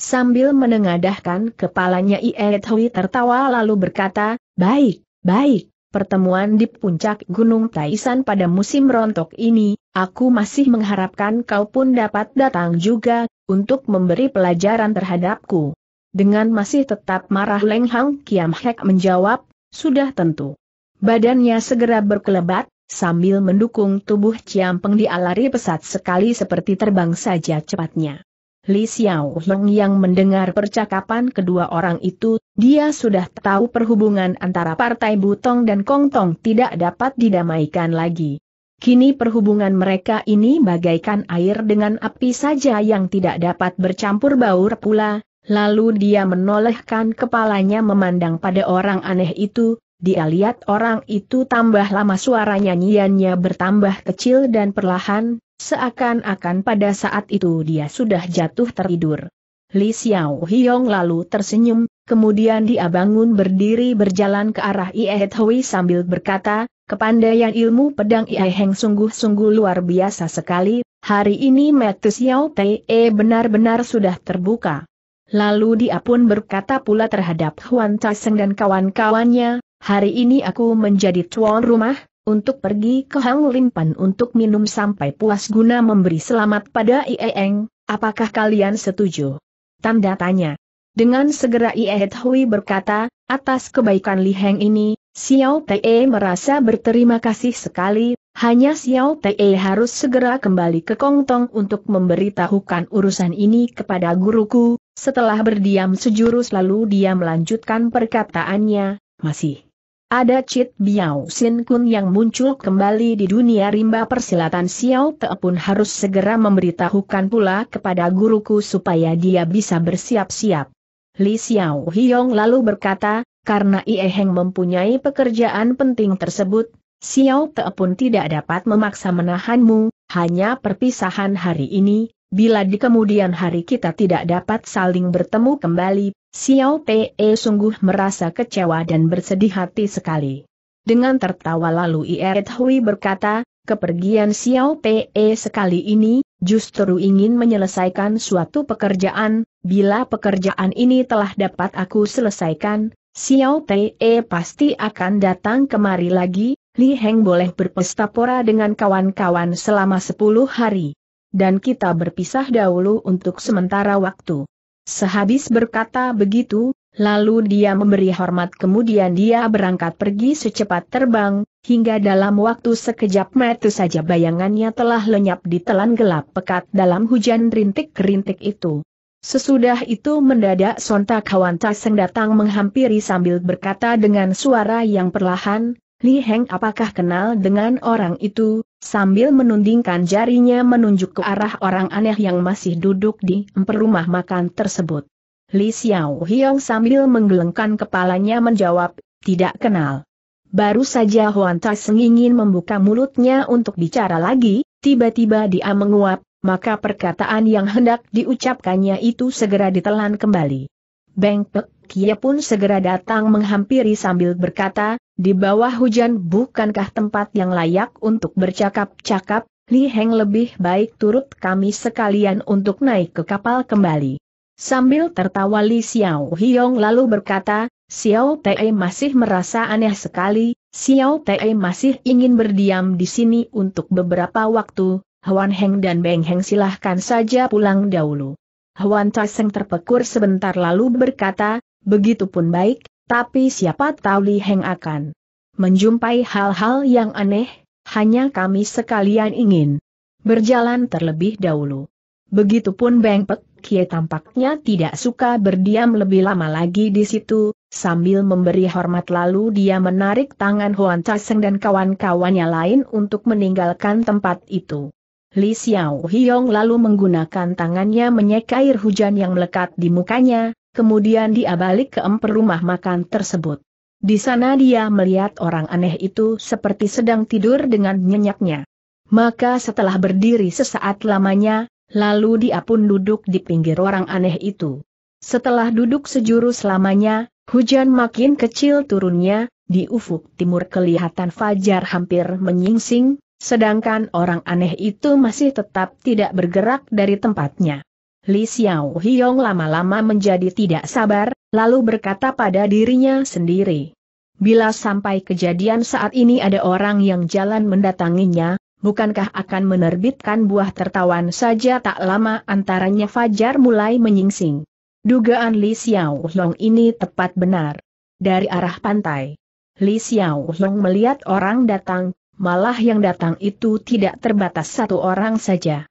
Sambil menengadahkan kepalanya Iet Hui tertawa lalu berkata, baik, baik, pertemuan di puncak Gunung Taisan pada musim rontok ini, aku masih mengharapkan kau pun dapat datang juga, untuk memberi pelajaran terhadapku. Dengan masih tetap marah Leng Hang Kiam Hek menjawab, sudah tentu. Badannya segera berkelebat, Sambil mendukung tubuh Ciam Ciampeng dialari pesat sekali seperti terbang saja cepatnya. Li Xiao Long yang mendengar percakapan kedua orang itu, dia sudah tahu perhubungan antara Partai Butong dan Kong Tong tidak dapat didamaikan lagi. Kini perhubungan mereka ini bagaikan air dengan api saja yang tidak dapat bercampur baur pula, lalu dia menolehkan kepalanya memandang pada orang aneh itu, dia lihat orang itu tambah lama suara nyanyiannya bertambah kecil dan perlahan, seakan-akan pada saat itu dia sudah jatuh tertidur. Li Xiao Hiong lalu tersenyum, kemudian dia bangun berdiri berjalan ke arah Ie Hui sambil berkata, kepandaian ilmu pedang Ie sungguh-sungguh luar biasa sekali, hari ini Mata Xiao Te benar-benar sudah terbuka. Lalu dia pun berkata pula terhadap Huan Taseng dan kawan-kawannya, Hari ini aku menjadi tuan rumah, untuk pergi ke Hang Limpan untuk minum sampai puas guna memberi selamat pada ieng. apakah kalian setuju? Tanda tanya. Dengan segera Iehet Hui berkata, atas kebaikan Li Heng ini, Xiao Te merasa berterima kasih sekali, hanya Xiao Te harus segera kembali ke Kongtong untuk memberitahukan urusan ini kepada guruku, setelah berdiam sejurus lalu dia melanjutkan perkataannya, masih. Ada Chit Biao Sin Kun yang muncul kembali di dunia rimba persilatan Xiao Te pun harus segera memberitahukan pula kepada guruku supaya dia bisa bersiap-siap. Li Xiao Hiong lalu berkata, karena Ie Heng mempunyai pekerjaan penting tersebut, Xiao Te pun tidak dapat memaksa menahanmu, hanya perpisahan hari ini, bila di kemudian hari kita tidak dapat saling bertemu kembali, Xiao Pe sungguh merasa kecewa dan bersedih hati sekali. Dengan tertawa lalu Ieret Hui berkata, kepergian Xiao Pe sekali ini, justru ingin menyelesaikan suatu pekerjaan, bila pekerjaan ini telah dapat aku selesaikan, Xiao Pe pasti akan datang kemari lagi, Li Heng boleh berpesta pora dengan kawan-kawan selama 10 hari. Dan kita berpisah dahulu untuk sementara waktu. Sehabis berkata begitu, lalu dia memberi hormat kemudian dia berangkat pergi secepat terbang, hingga dalam waktu sekejap mata saja bayangannya telah lenyap di telan gelap pekat dalam hujan rintik-rintik itu. Sesudah itu mendadak sontak Hawanta Seng datang menghampiri sambil berkata dengan suara yang perlahan, Li Heng apakah kenal dengan orang itu, sambil menundingkan jarinya menunjuk ke arah orang aneh yang masih duduk di perumah makan tersebut. Li Xiao Hiong sambil menggelengkan kepalanya menjawab, tidak kenal. Baru saja Huan Tai Seng ingin membuka mulutnya untuk bicara lagi, tiba-tiba dia menguap, maka perkataan yang hendak diucapkannya itu segera ditelan kembali. Beng Pek Kia pun segera datang menghampiri sambil berkata, di bawah hujan bukankah tempat yang layak untuk bercakap-cakap, Li Heng lebih baik turut kami sekalian untuk naik ke kapal kembali. Sambil tertawa Li Xiao Hiong lalu berkata, Xiao Te masih merasa aneh sekali, Xiao Te masih ingin berdiam di sini untuk beberapa waktu, Huan Heng dan Beng Heng silahkan saja pulang dahulu. Huan Taseng terpekur sebentar lalu berkata, Begitupun baik, tapi siapa tahu Li Heng akan menjumpai hal-hal yang aneh, hanya kami sekalian ingin berjalan terlebih dahulu. Begitupun Beng Pek Kie tampaknya tidak suka berdiam lebih lama lagi di situ, sambil memberi hormat lalu dia menarik tangan Huan Seng dan kawan-kawannya lain untuk meninggalkan tempat itu. Li Xiao Hiong lalu menggunakan tangannya menyeka air hujan yang melekat di mukanya, Kemudian dia balik ke emper rumah makan tersebut. Di sana dia melihat orang aneh itu seperti sedang tidur dengan nyenyaknya. Maka setelah berdiri sesaat lamanya, lalu dia pun duduk di pinggir orang aneh itu. Setelah duduk sejurus lamanya, hujan makin kecil turunnya, di ufuk timur kelihatan fajar hampir menyingsing, sedangkan orang aneh itu masih tetap tidak bergerak dari tempatnya. Li Xiao Hiong lama-lama menjadi tidak sabar, lalu berkata pada dirinya sendiri. Bila sampai kejadian saat ini ada orang yang jalan mendatanginya, bukankah akan menerbitkan buah tertawan saja tak lama antaranya Fajar mulai menyingsing. Dugaan Li Xiao Long ini tepat benar. Dari arah pantai, Li Xiao Long melihat orang datang, malah yang datang itu tidak terbatas satu orang saja.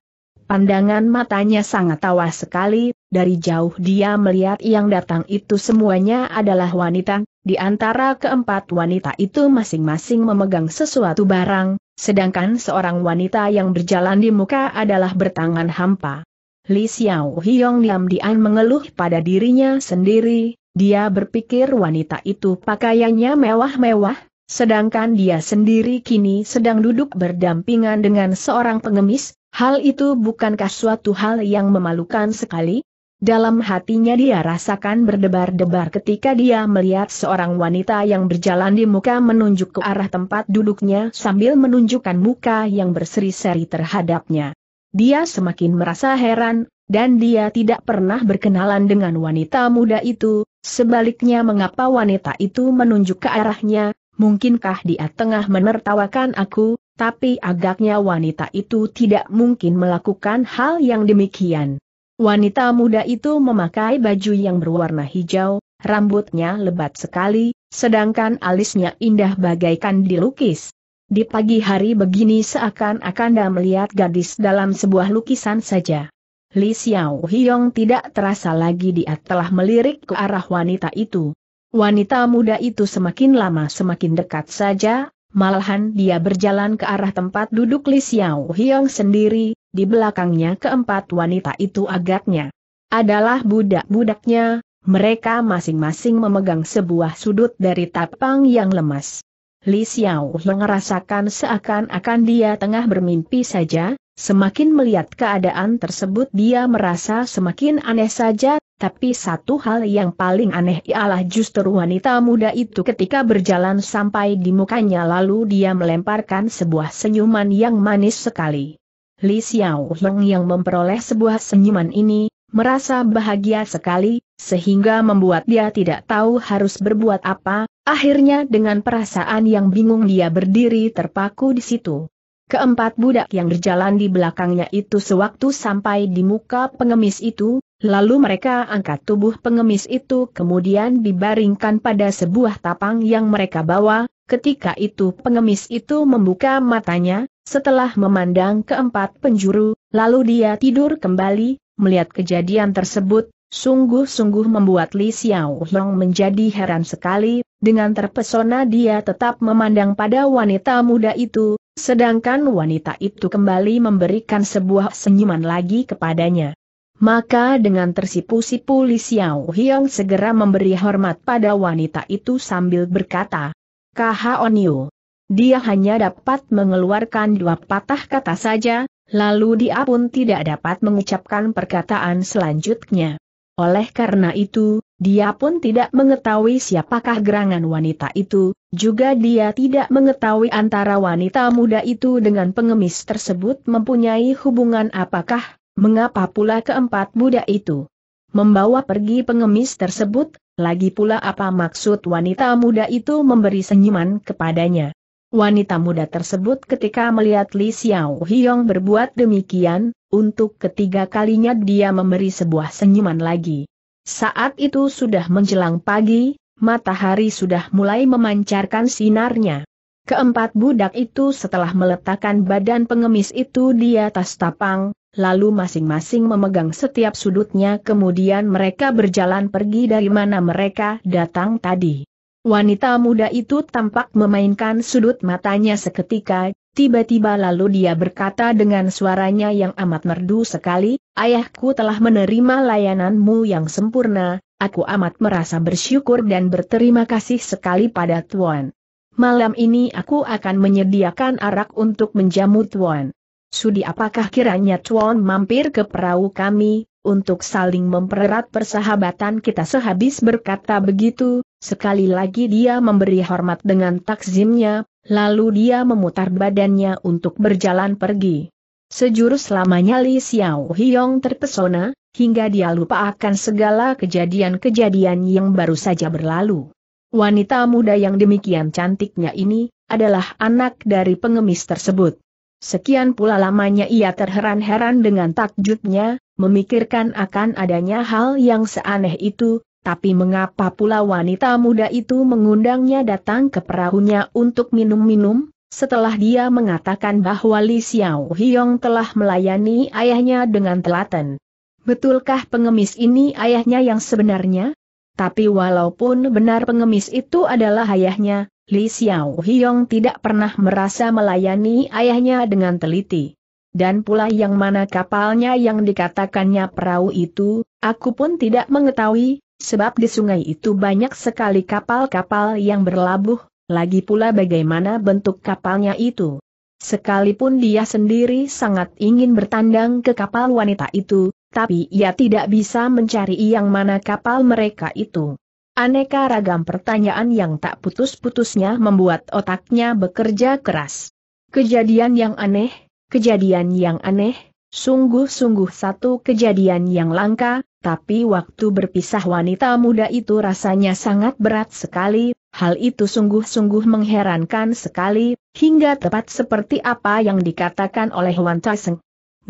Pandangan matanya sangat tawas sekali, dari jauh dia melihat yang datang itu semuanya adalah wanita, di antara keempat wanita itu masing-masing memegang sesuatu barang, sedangkan seorang wanita yang berjalan di muka adalah bertangan hampa. Li Xiao Hiong Liam Dian mengeluh pada dirinya sendiri, dia berpikir wanita itu pakaiannya mewah-mewah, Sedangkan dia sendiri kini sedang duduk berdampingan dengan seorang pengemis, hal itu bukankah suatu hal yang memalukan sekali? Dalam hatinya dia rasakan berdebar-debar ketika dia melihat seorang wanita yang berjalan di muka menunjuk ke arah tempat duduknya sambil menunjukkan muka yang berseri-seri terhadapnya. Dia semakin merasa heran, dan dia tidak pernah berkenalan dengan wanita muda itu, sebaliknya mengapa wanita itu menunjuk ke arahnya, Mungkinkah dia tengah menertawakan aku, tapi agaknya wanita itu tidak mungkin melakukan hal yang demikian. Wanita muda itu memakai baju yang berwarna hijau, rambutnya lebat sekali, sedangkan alisnya indah bagaikan dilukis. Di pagi hari begini seakan-akan dah melihat gadis dalam sebuah lukisan saja. Li Xiao Hiong tidak terasa lagi dia telah melirik ke arah wanita itu. Wanita muda itu semakin lama semakin dekat saja, malahan dia berjalan ke arah tempat duduk Li Xiao Hiong sendiri, di belakangnya keempat wanita itu agaknya. Adalah budak-budaknya, mereka masing-masing memegang sebuah sudut dari tapang yang lemas. Li Xiao merasakan seakan-akan dia tengah bermimpi saja, semakin melihat keadaan tersebut dia merasa semakin aneh saja, tapi satu hal yang paling aneh ialah justru wanita muda itu ketika berjalan sampai di mukanya lalu dia melemparkan sebuah senyuman yang manis sekali. Li Xiao yang memperoleh sebuah senyuman ini, merasa bahagia sekali, sehingga membuat dia tidak tahu harus berbuat apa, akhirnya dengan perasaan yang bingung dia berdiri terpaku di situ. Keempat budak yang berjalan di belakangnya itu sewaktu sampai di muka pengemis itu, Lalu mereka angkat tubuh pengemis itu kemudian dibaringkan pada sebuah tapang yang mereka bawa, ketika itu pengemis itu membuka matanya, setelah memandang keempat penjuru, lalu dia tidur kembali, melihat kejadian tersebut, sungguh-sungguh membuat Li Xiao Long menjadi heran sekali, dengan terpesona dia tetap memandang pada wanita muda itu, sedangkan wanita itu kembali memberikan sebuah senyuman lagi kepadanya. Maka dengan tersipu-sipu Li Xiao Hiong segera memberi hormat pada wanita itu sambil berkata, Kaha Oniu. Dia hanya dapat mengeluarkan dua patah kata saja, lalu dia pun tidak dapat mengucapkan perkataan selanjutnya. Oleh karena itu, dia pun tidak mengetahui siapakah gerangan wanita itu, juga dia tidak mengetahui antara wanita muda itu dengan pengemis tersebut mempunyai hubungan apakah Mengapa pula keempat muda itu membawa pergi pengemis tersebut, lagi pula apa maksud wanita muda itu memberi senyuman kepadanya. Wanita muda tersebut ketika melihat Li Xiao Hiong berbuat demikian, untuk ketiga kalinya dia memberi sebuah senyuman lagi. Saat itu sudah menjelang pagi, matahari sudah mulai memancarkan sinarnya. Keempat budak itu setelah meletakkan badan pengemis itu di atas tapang, lalu masing-masing memegang setiap sudutnya kemudian mereka berjalan pergi dari mana mereka datang tadi. Wanita muda itu tampak memainkan sudut matanya seketika, tiba-tiba lalu dia berkata dengan suaranya yang amat merdu sekali, Ayahku telah menerima layananmu yang sempurna, aku amat merasa bersyukur dan berterima kasih sekali pada Tuan. Malam ini aku akan menyediakan arak untuk menjamu Tuan. Sudi apakah kiranya Chuan mampir ke perahu kami, untuk saling mempererat persahabatan kita sehabis berkata begitu, sekali lagi dia memberi hormat dengan takzimnya, lalu dia memutar badannya untuk berjalan pergi. Sejurus lamanya Li Xiao Hiong terpesona, hingga dia lupa akan segala kejadian-kejadian yang baru saja berlalu. Wanita muda yang demikian cantiknya ini, adalah anak dari pengemis tersebut. Sekian pula lamanya ia terheran-heran dengan takjubnya, memikirkan akan adanya hal yang seaneh itu, tapi mengapa pula wanita muda itu mengundangnya datang ke perahunya untuk minum-minum? Setelah dia mengatakan bahwa Li Xiao Hiong telah melayani ayahnya dengan telaten. Betulkah pengemis ini ayahnya yang sebenarnya? Tapi walaupun benar pengemis itu adalah ayahnya, Li Xiao Hiong tidak pernah merasa melayani ayahnya dengan teliti. Dan pula yang mana kapalnya yang dikatakannya perahu itu, aku pun tidak mengetahui, sebab di sungai itu banyak sekali kapal-kapal yang berlabuh, lagi pula bagaimana bentuk kapalnya itu. Sekalipun dia sendiri sangat ingin bertandang ke kapal wanita itu, tapi ia tidak bisa mencari yang mana kapal mereka itu. Aneka ragam pertanyaan yang tak putus-putusnya membuat otaknya bekerja keras. Kejadian yang aneh, kejadian yang aneh, sungguh-sungguh satu kejadian yang langka, tapi waktu berpisah wanita muda itu rasanya sangat berat sekali, hal itu sungguh-sungguh mengherankan sekali, hingga tepat seperti apa yang dikatakan oleh Wan Taseng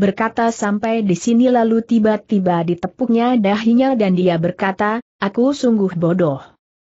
berkata sampai di sini lalu tiba-tiba ditepuknya dahinya dan dia berkata, aku sungguh bodoh.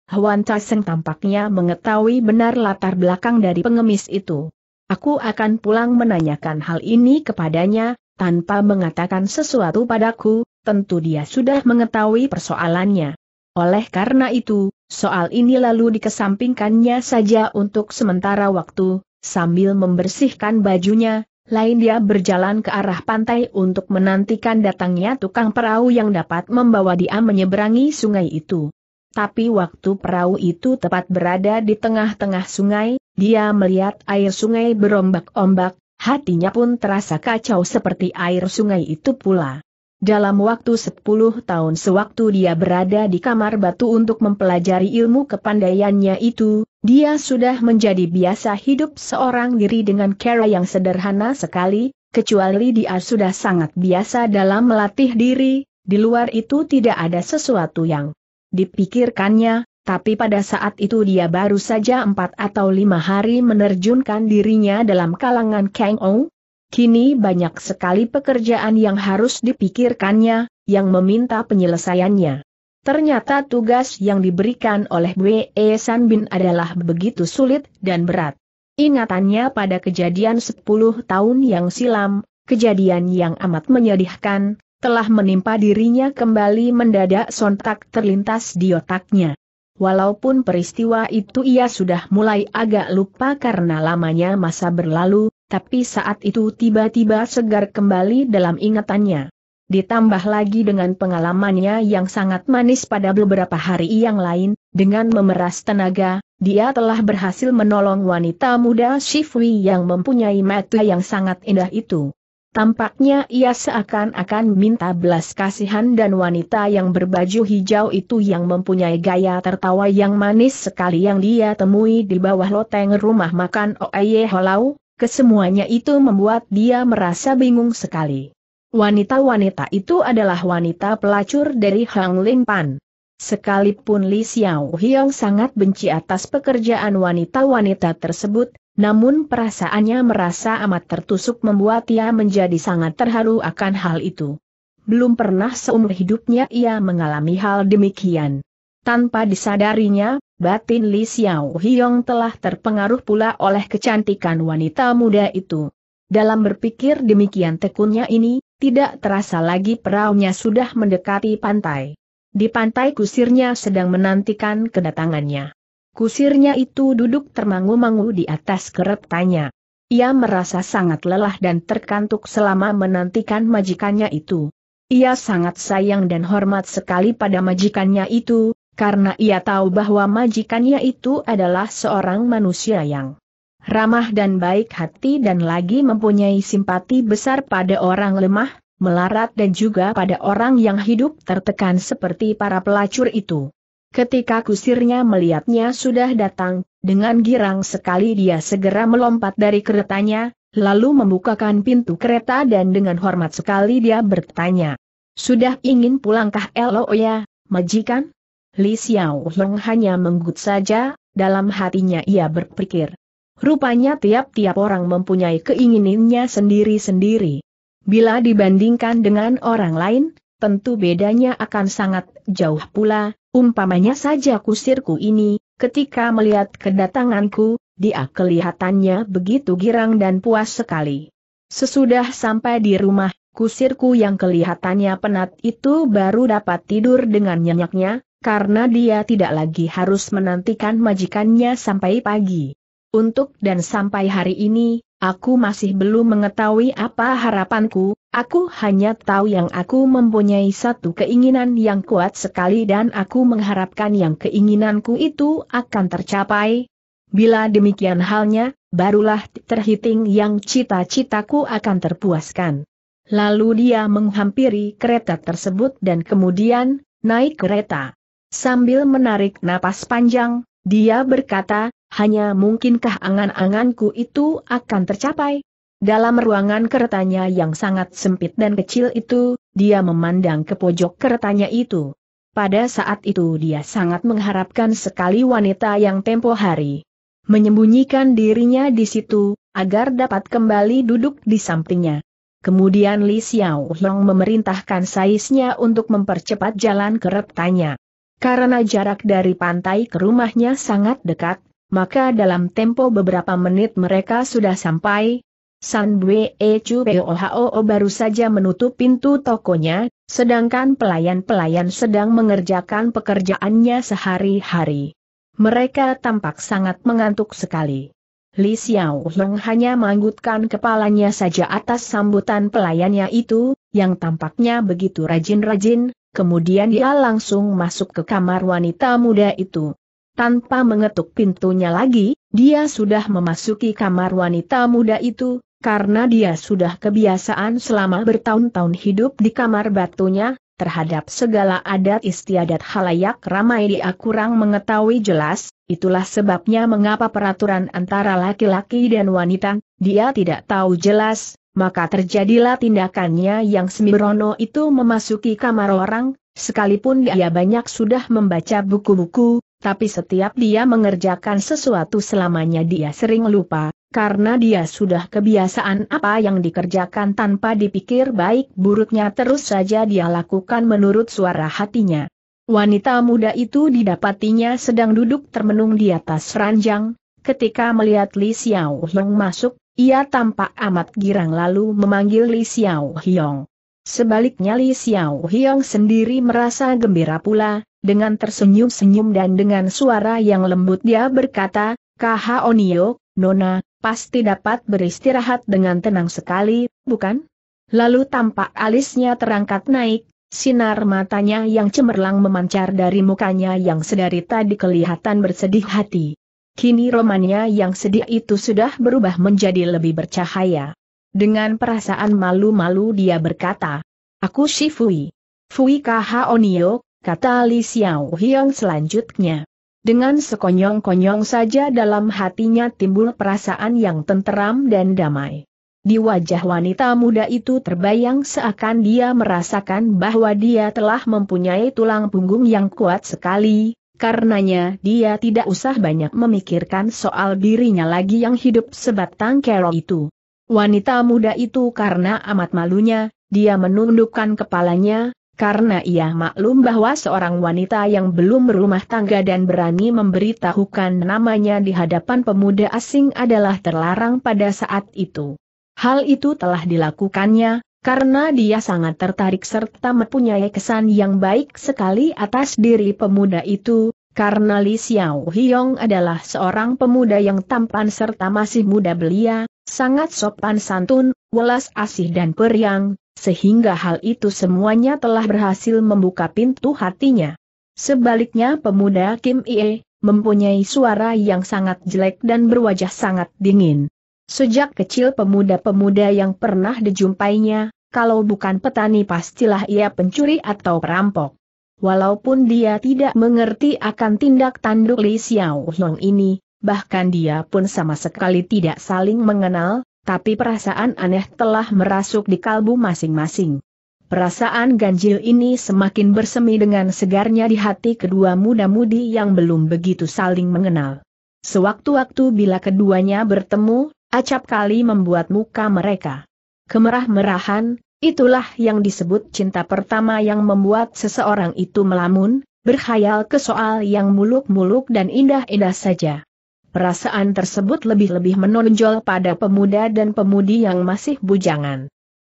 Huan Taseng tampaknya mengetahui benar latar belakang dari pengemis itu. Aku akan pulang menanyakan hal ini kepadanya, tanpa mengatakan sesuatu padaku, tentu dia sudah mengetahui persoalannya. Oleh karena itu, soal ini lalu dikesampingkannya saja untuk sementara waktu, sambil membersihkan bajunya, lain dia berjalan ke arah pantai untuk menantikan datangnya tukang perahu yang dapat membawa dia menyeberangi sungai itu. Tapi waktu perahu itu tepat berada di tengah-tengah sungai, dia melihat air sungai berombak-ombak, hatinya pun terasa kacau seperti air sungai itu pula. Dalam waktu 10 tahun sewaktu dia berada di kamar batu untuk mempelajari ilmu kepandaiannya itu, dia sudah menjadi biasa hidup seorang diri dengan cara yang sederhana sekali, kecuali dia sudah sangat biasa dalam melatih diri, di luar itu tidak ada sesuatu yang dipikirkannya, tapi pada saat itu dia baru saja empat atau lima hari menerjunkan dirinya dalam kalangan Kang Ong. Kini banyak sekali pekerjaan yang harus dipikirkannya, yang meminta penyelesaiannya. Ternyata tugas yang diberikan oleh Bwe e San Bin adalah begitu sulit dan berat. Ingatannya pada kejadian 10 tahun yang silam, kejadian yang amat menyedihkan, telah menimpa dirinya kembali mendadak sontak terlintas di otaknya. Walaupun peristiwa itu ia sudah mulai agak lupa karena lamanya masa berlalu, tapi saat itu tiba-tiba segar kembali dalam ingatannya ditambah lagi dengan pengalamannya yang sangat manis pada beberapa hari yang lain, dengan memeras tenaga, dia telah berhasil menolong wanita muda Shifui yang mempunyai mata yang sangat indah itu. Tampaknya ia seakan-akan minta belas kasihan dan wanita yang berbaju hijau itu yang mempunyai gaya tertawa yang manis sekali yang dia temui di bawah loteng rumah makan Oeye Holau, kesemuanya itu membuat dia merasa bingung sekali. Wanita-wanita itu adalah wanita pelacur dari Hang Limpan. Sekalipun Li Xiao Hiong sangat benci atas pekerjaan wanita-wanita tersebut, namun perasaannya merasa amat tertusuk membuat ia menjadi sangat terharu akan hal itu. Belum pernah seumur hidupnya ia mengalami hal demikian. Tanpa disadarinya, batin Li Xiao Hiong telah terpengaruh pula oleh kecantikan wanita muda itu. Dalam berpikir demikian tekunnya ini, tidak terasa lagi peraunya sudah mendekati pantai. Di pantai kusirnya sedang menantikan kedatangannya. Kusirnya itu duduk termangu-mangu di atas keretanya. Ia merasa sangat lelah dan terkantuk selama menantikan majikannya itu. Ia sangat sayang dan hormat sekali pada majikannya itu, karena ia tahu bahwa majikannya itu adalah seorang manusia yang ramah dan baik hati dan lagi mempunyai simpati besar pada orang lemah, melarat dan juga pada orang yang hidup tertekan seperti para pelacur itu. Ketika kusirnya melihatnya sudah datang, dengan girang sekali dia segera melompat dari keretanya, lalu membukakan pintu kereta dan dengan hormat sekali dia bertanya. Sudah ingin pulangkah Elo ya, majikan? Li Xiao Long hanya menggut saja, dalam hatinya ia berpikir. Rupanya tiap-tiap orang mempunyai keinginannya sendiri-sendiri. Bila dibandingkan dengan orang lain, tentu bedanya akan sangat jauh pula, umpamanya saja kusirku ini, ketika melihat kedatanganku, dia kelihatannya begitu girang dan puas sekali. Sesudah sampai di rumah, kusirku yang kelihatannya penat itu baru dapat tidur dengan nyenyaknya, karena dia tidak lagi harus menantikan majikannya sampai pagi. Untuk dan sampai hari ini, aku masih belum mengetahui apa harapanku, aku hanya tahu yang aku mempunyai satu keinginan yang kuat sekali dan aku mengharapkan yang keinginanku itu akan tercapai. Bila demikian halnya, barulah terhitung yang cita-citaku akan terpuaskan. Lalu dia menghampiri kereta tersebut dan kemudian, naik kereta. Sambil menarik napas panjang, dia berkata, hanya mungkinkah angan-anganku itu akan tercapai? Dalam ruangan keretanya yang sangat sempit dan kecil itu, dia memandang ke pojok keretanya itu. Pada saat itu dia sangat mengharapkan sekali wanita yang tempo hari menyembunyikan dirinya di situ, agar dapat kembali duduk di sampingnya. Kemudian Li Xiao Long memerintahkan saisnya untuk mempercepat jalan keretanya. Karena jarak dari pantai ke rumahnya sangat dekat, maka dalam tempo beberapa menit mereka sudah sampai. San Bue e Chu Pohoo baru saja menutup pintu tokonya, sedangkan pelayan-pelayan sedang mengerjakan pekerjaannya sehari-hari. Mereka tampak sangat mengantuk sekali. Li Xiao Long hanya manggutkan kepalanya saja atas sambutan pelayannya itu, yang tampaknya begitu rajin-rajin, kemudian dia langsung masuk ke kamar wanita muda itu tanpa mengetuk pintunya lagi, dia sudah memasuki kamar wanita muda itu, karena dia sudah kebiasaan selama bertahun-tahun hidup di kamar batunya, terhadap segala adat istiadat halayak ramai dia kurang mengetahui jelas, itulah sebabnya mengapa peraturan antara laki-laki dan wanita, dia tidak tahu jelas, maka terjadilah tindakannya yang sembrono itu memasuki kamar orang, sekalipun dia banyak sudah membaca buku-buku, tapi setiap dia mengerjakan sesuatu selamanya dia sering lupa, karena dia sudah kebiasaan apa yang dikerjakan tanpa dipikir baik buruknya terus saja dia lakukan menurut suara hatinya. Wanita muda itu didapatinya sedang duduk termenung di atas ranjang, ketika melihat Li Xiao Hiong masuk, ia tampak amat girang lalu memanggil Li Xiao Hiong. Sebaliknya Li Xiao Hiong sendiri merasa gembira pula, dengan tersenyum-senyum dan dengan suara yang lembut dia berkata, Kaha Onio, Nona, pasti dapat beristirahat dengan tenang sekali, bukan? Lalu tampak alisnya terangkat naik, sinar matanya yang cemerlang memancar dari mukanya yang sedari tadi kelihatan bersedih hati. Kini romannya yang sedih itu sudah berubah menjadi lebih bercahaya. Dengan perasaan malu-malu dia berkata, Aku si Fui. Fui Kaha Onio, kata Li Xiao Hiong selanjutnya. Dengan sekonyong-konyong saja dalam hatinya timbul perasaan yang tenteram dan damai. Di wajah wanita muda itu terbayang seakan dia merasakan bahwa dia telah mempunyai tulang punggung yang kuat sekali, karenanya dia tidak usah banyak memikirkan soal dirinya lagi yang hidup sebatang kero itu. Wanita muda itu karena amat malunya, dia menundukkan kepalanya, karena ia maklum bahwa seorang wanita yang belum berumah tangga dan berani memberitahukan namanya di hadapan pemuda asing adalah terlarang pada saat itu. Hal itu telah dilakukannya, karena dia sangat tertarik serta mempunyai kesan yang baik sekali atas diri pemuda itu, karena Li Xiao Hiong adalah seorang pemuda yang tampan serta masih muda belia, sangat sopan santun, welas asih dan periang, sehingga hal itu semuanya telah berhasil membuka pintu hatinya. Sebaliknya pemuda Kim Ie, mempunyai suara yang sangat jelek dan berwajah sangat dingin. Sejak kecil pemuda-pemuda yang pernah dijumpainya, kalau bukan petani pastilah ia pencuri atau perampok. Walaupun dia tidak mengerti akan tindak tanduk Li Xiao Hong ini, bahkan dia pun sama sekali tidak saling mengenal, tapi perasaan aneh telah merasuk di kalbu masing-masing. Perasaan ganjil ini semakin bersemi dengan segarnya di hati kedua muda-mudi yang belum begitu saling mengenal. Sewaktu-waktu bila keduanya bertemu, acap kali membuat muka mereka kemerah-merahan, itulah yang disebut cinta pertama yang membuat seseorang itu melamun, berkhayal ke soal yang muluk-muluk dan indah-indah saja. Perasaan tersebut lebih-lebih menonjol pada pemuda dan pemudi yang masih bujangan.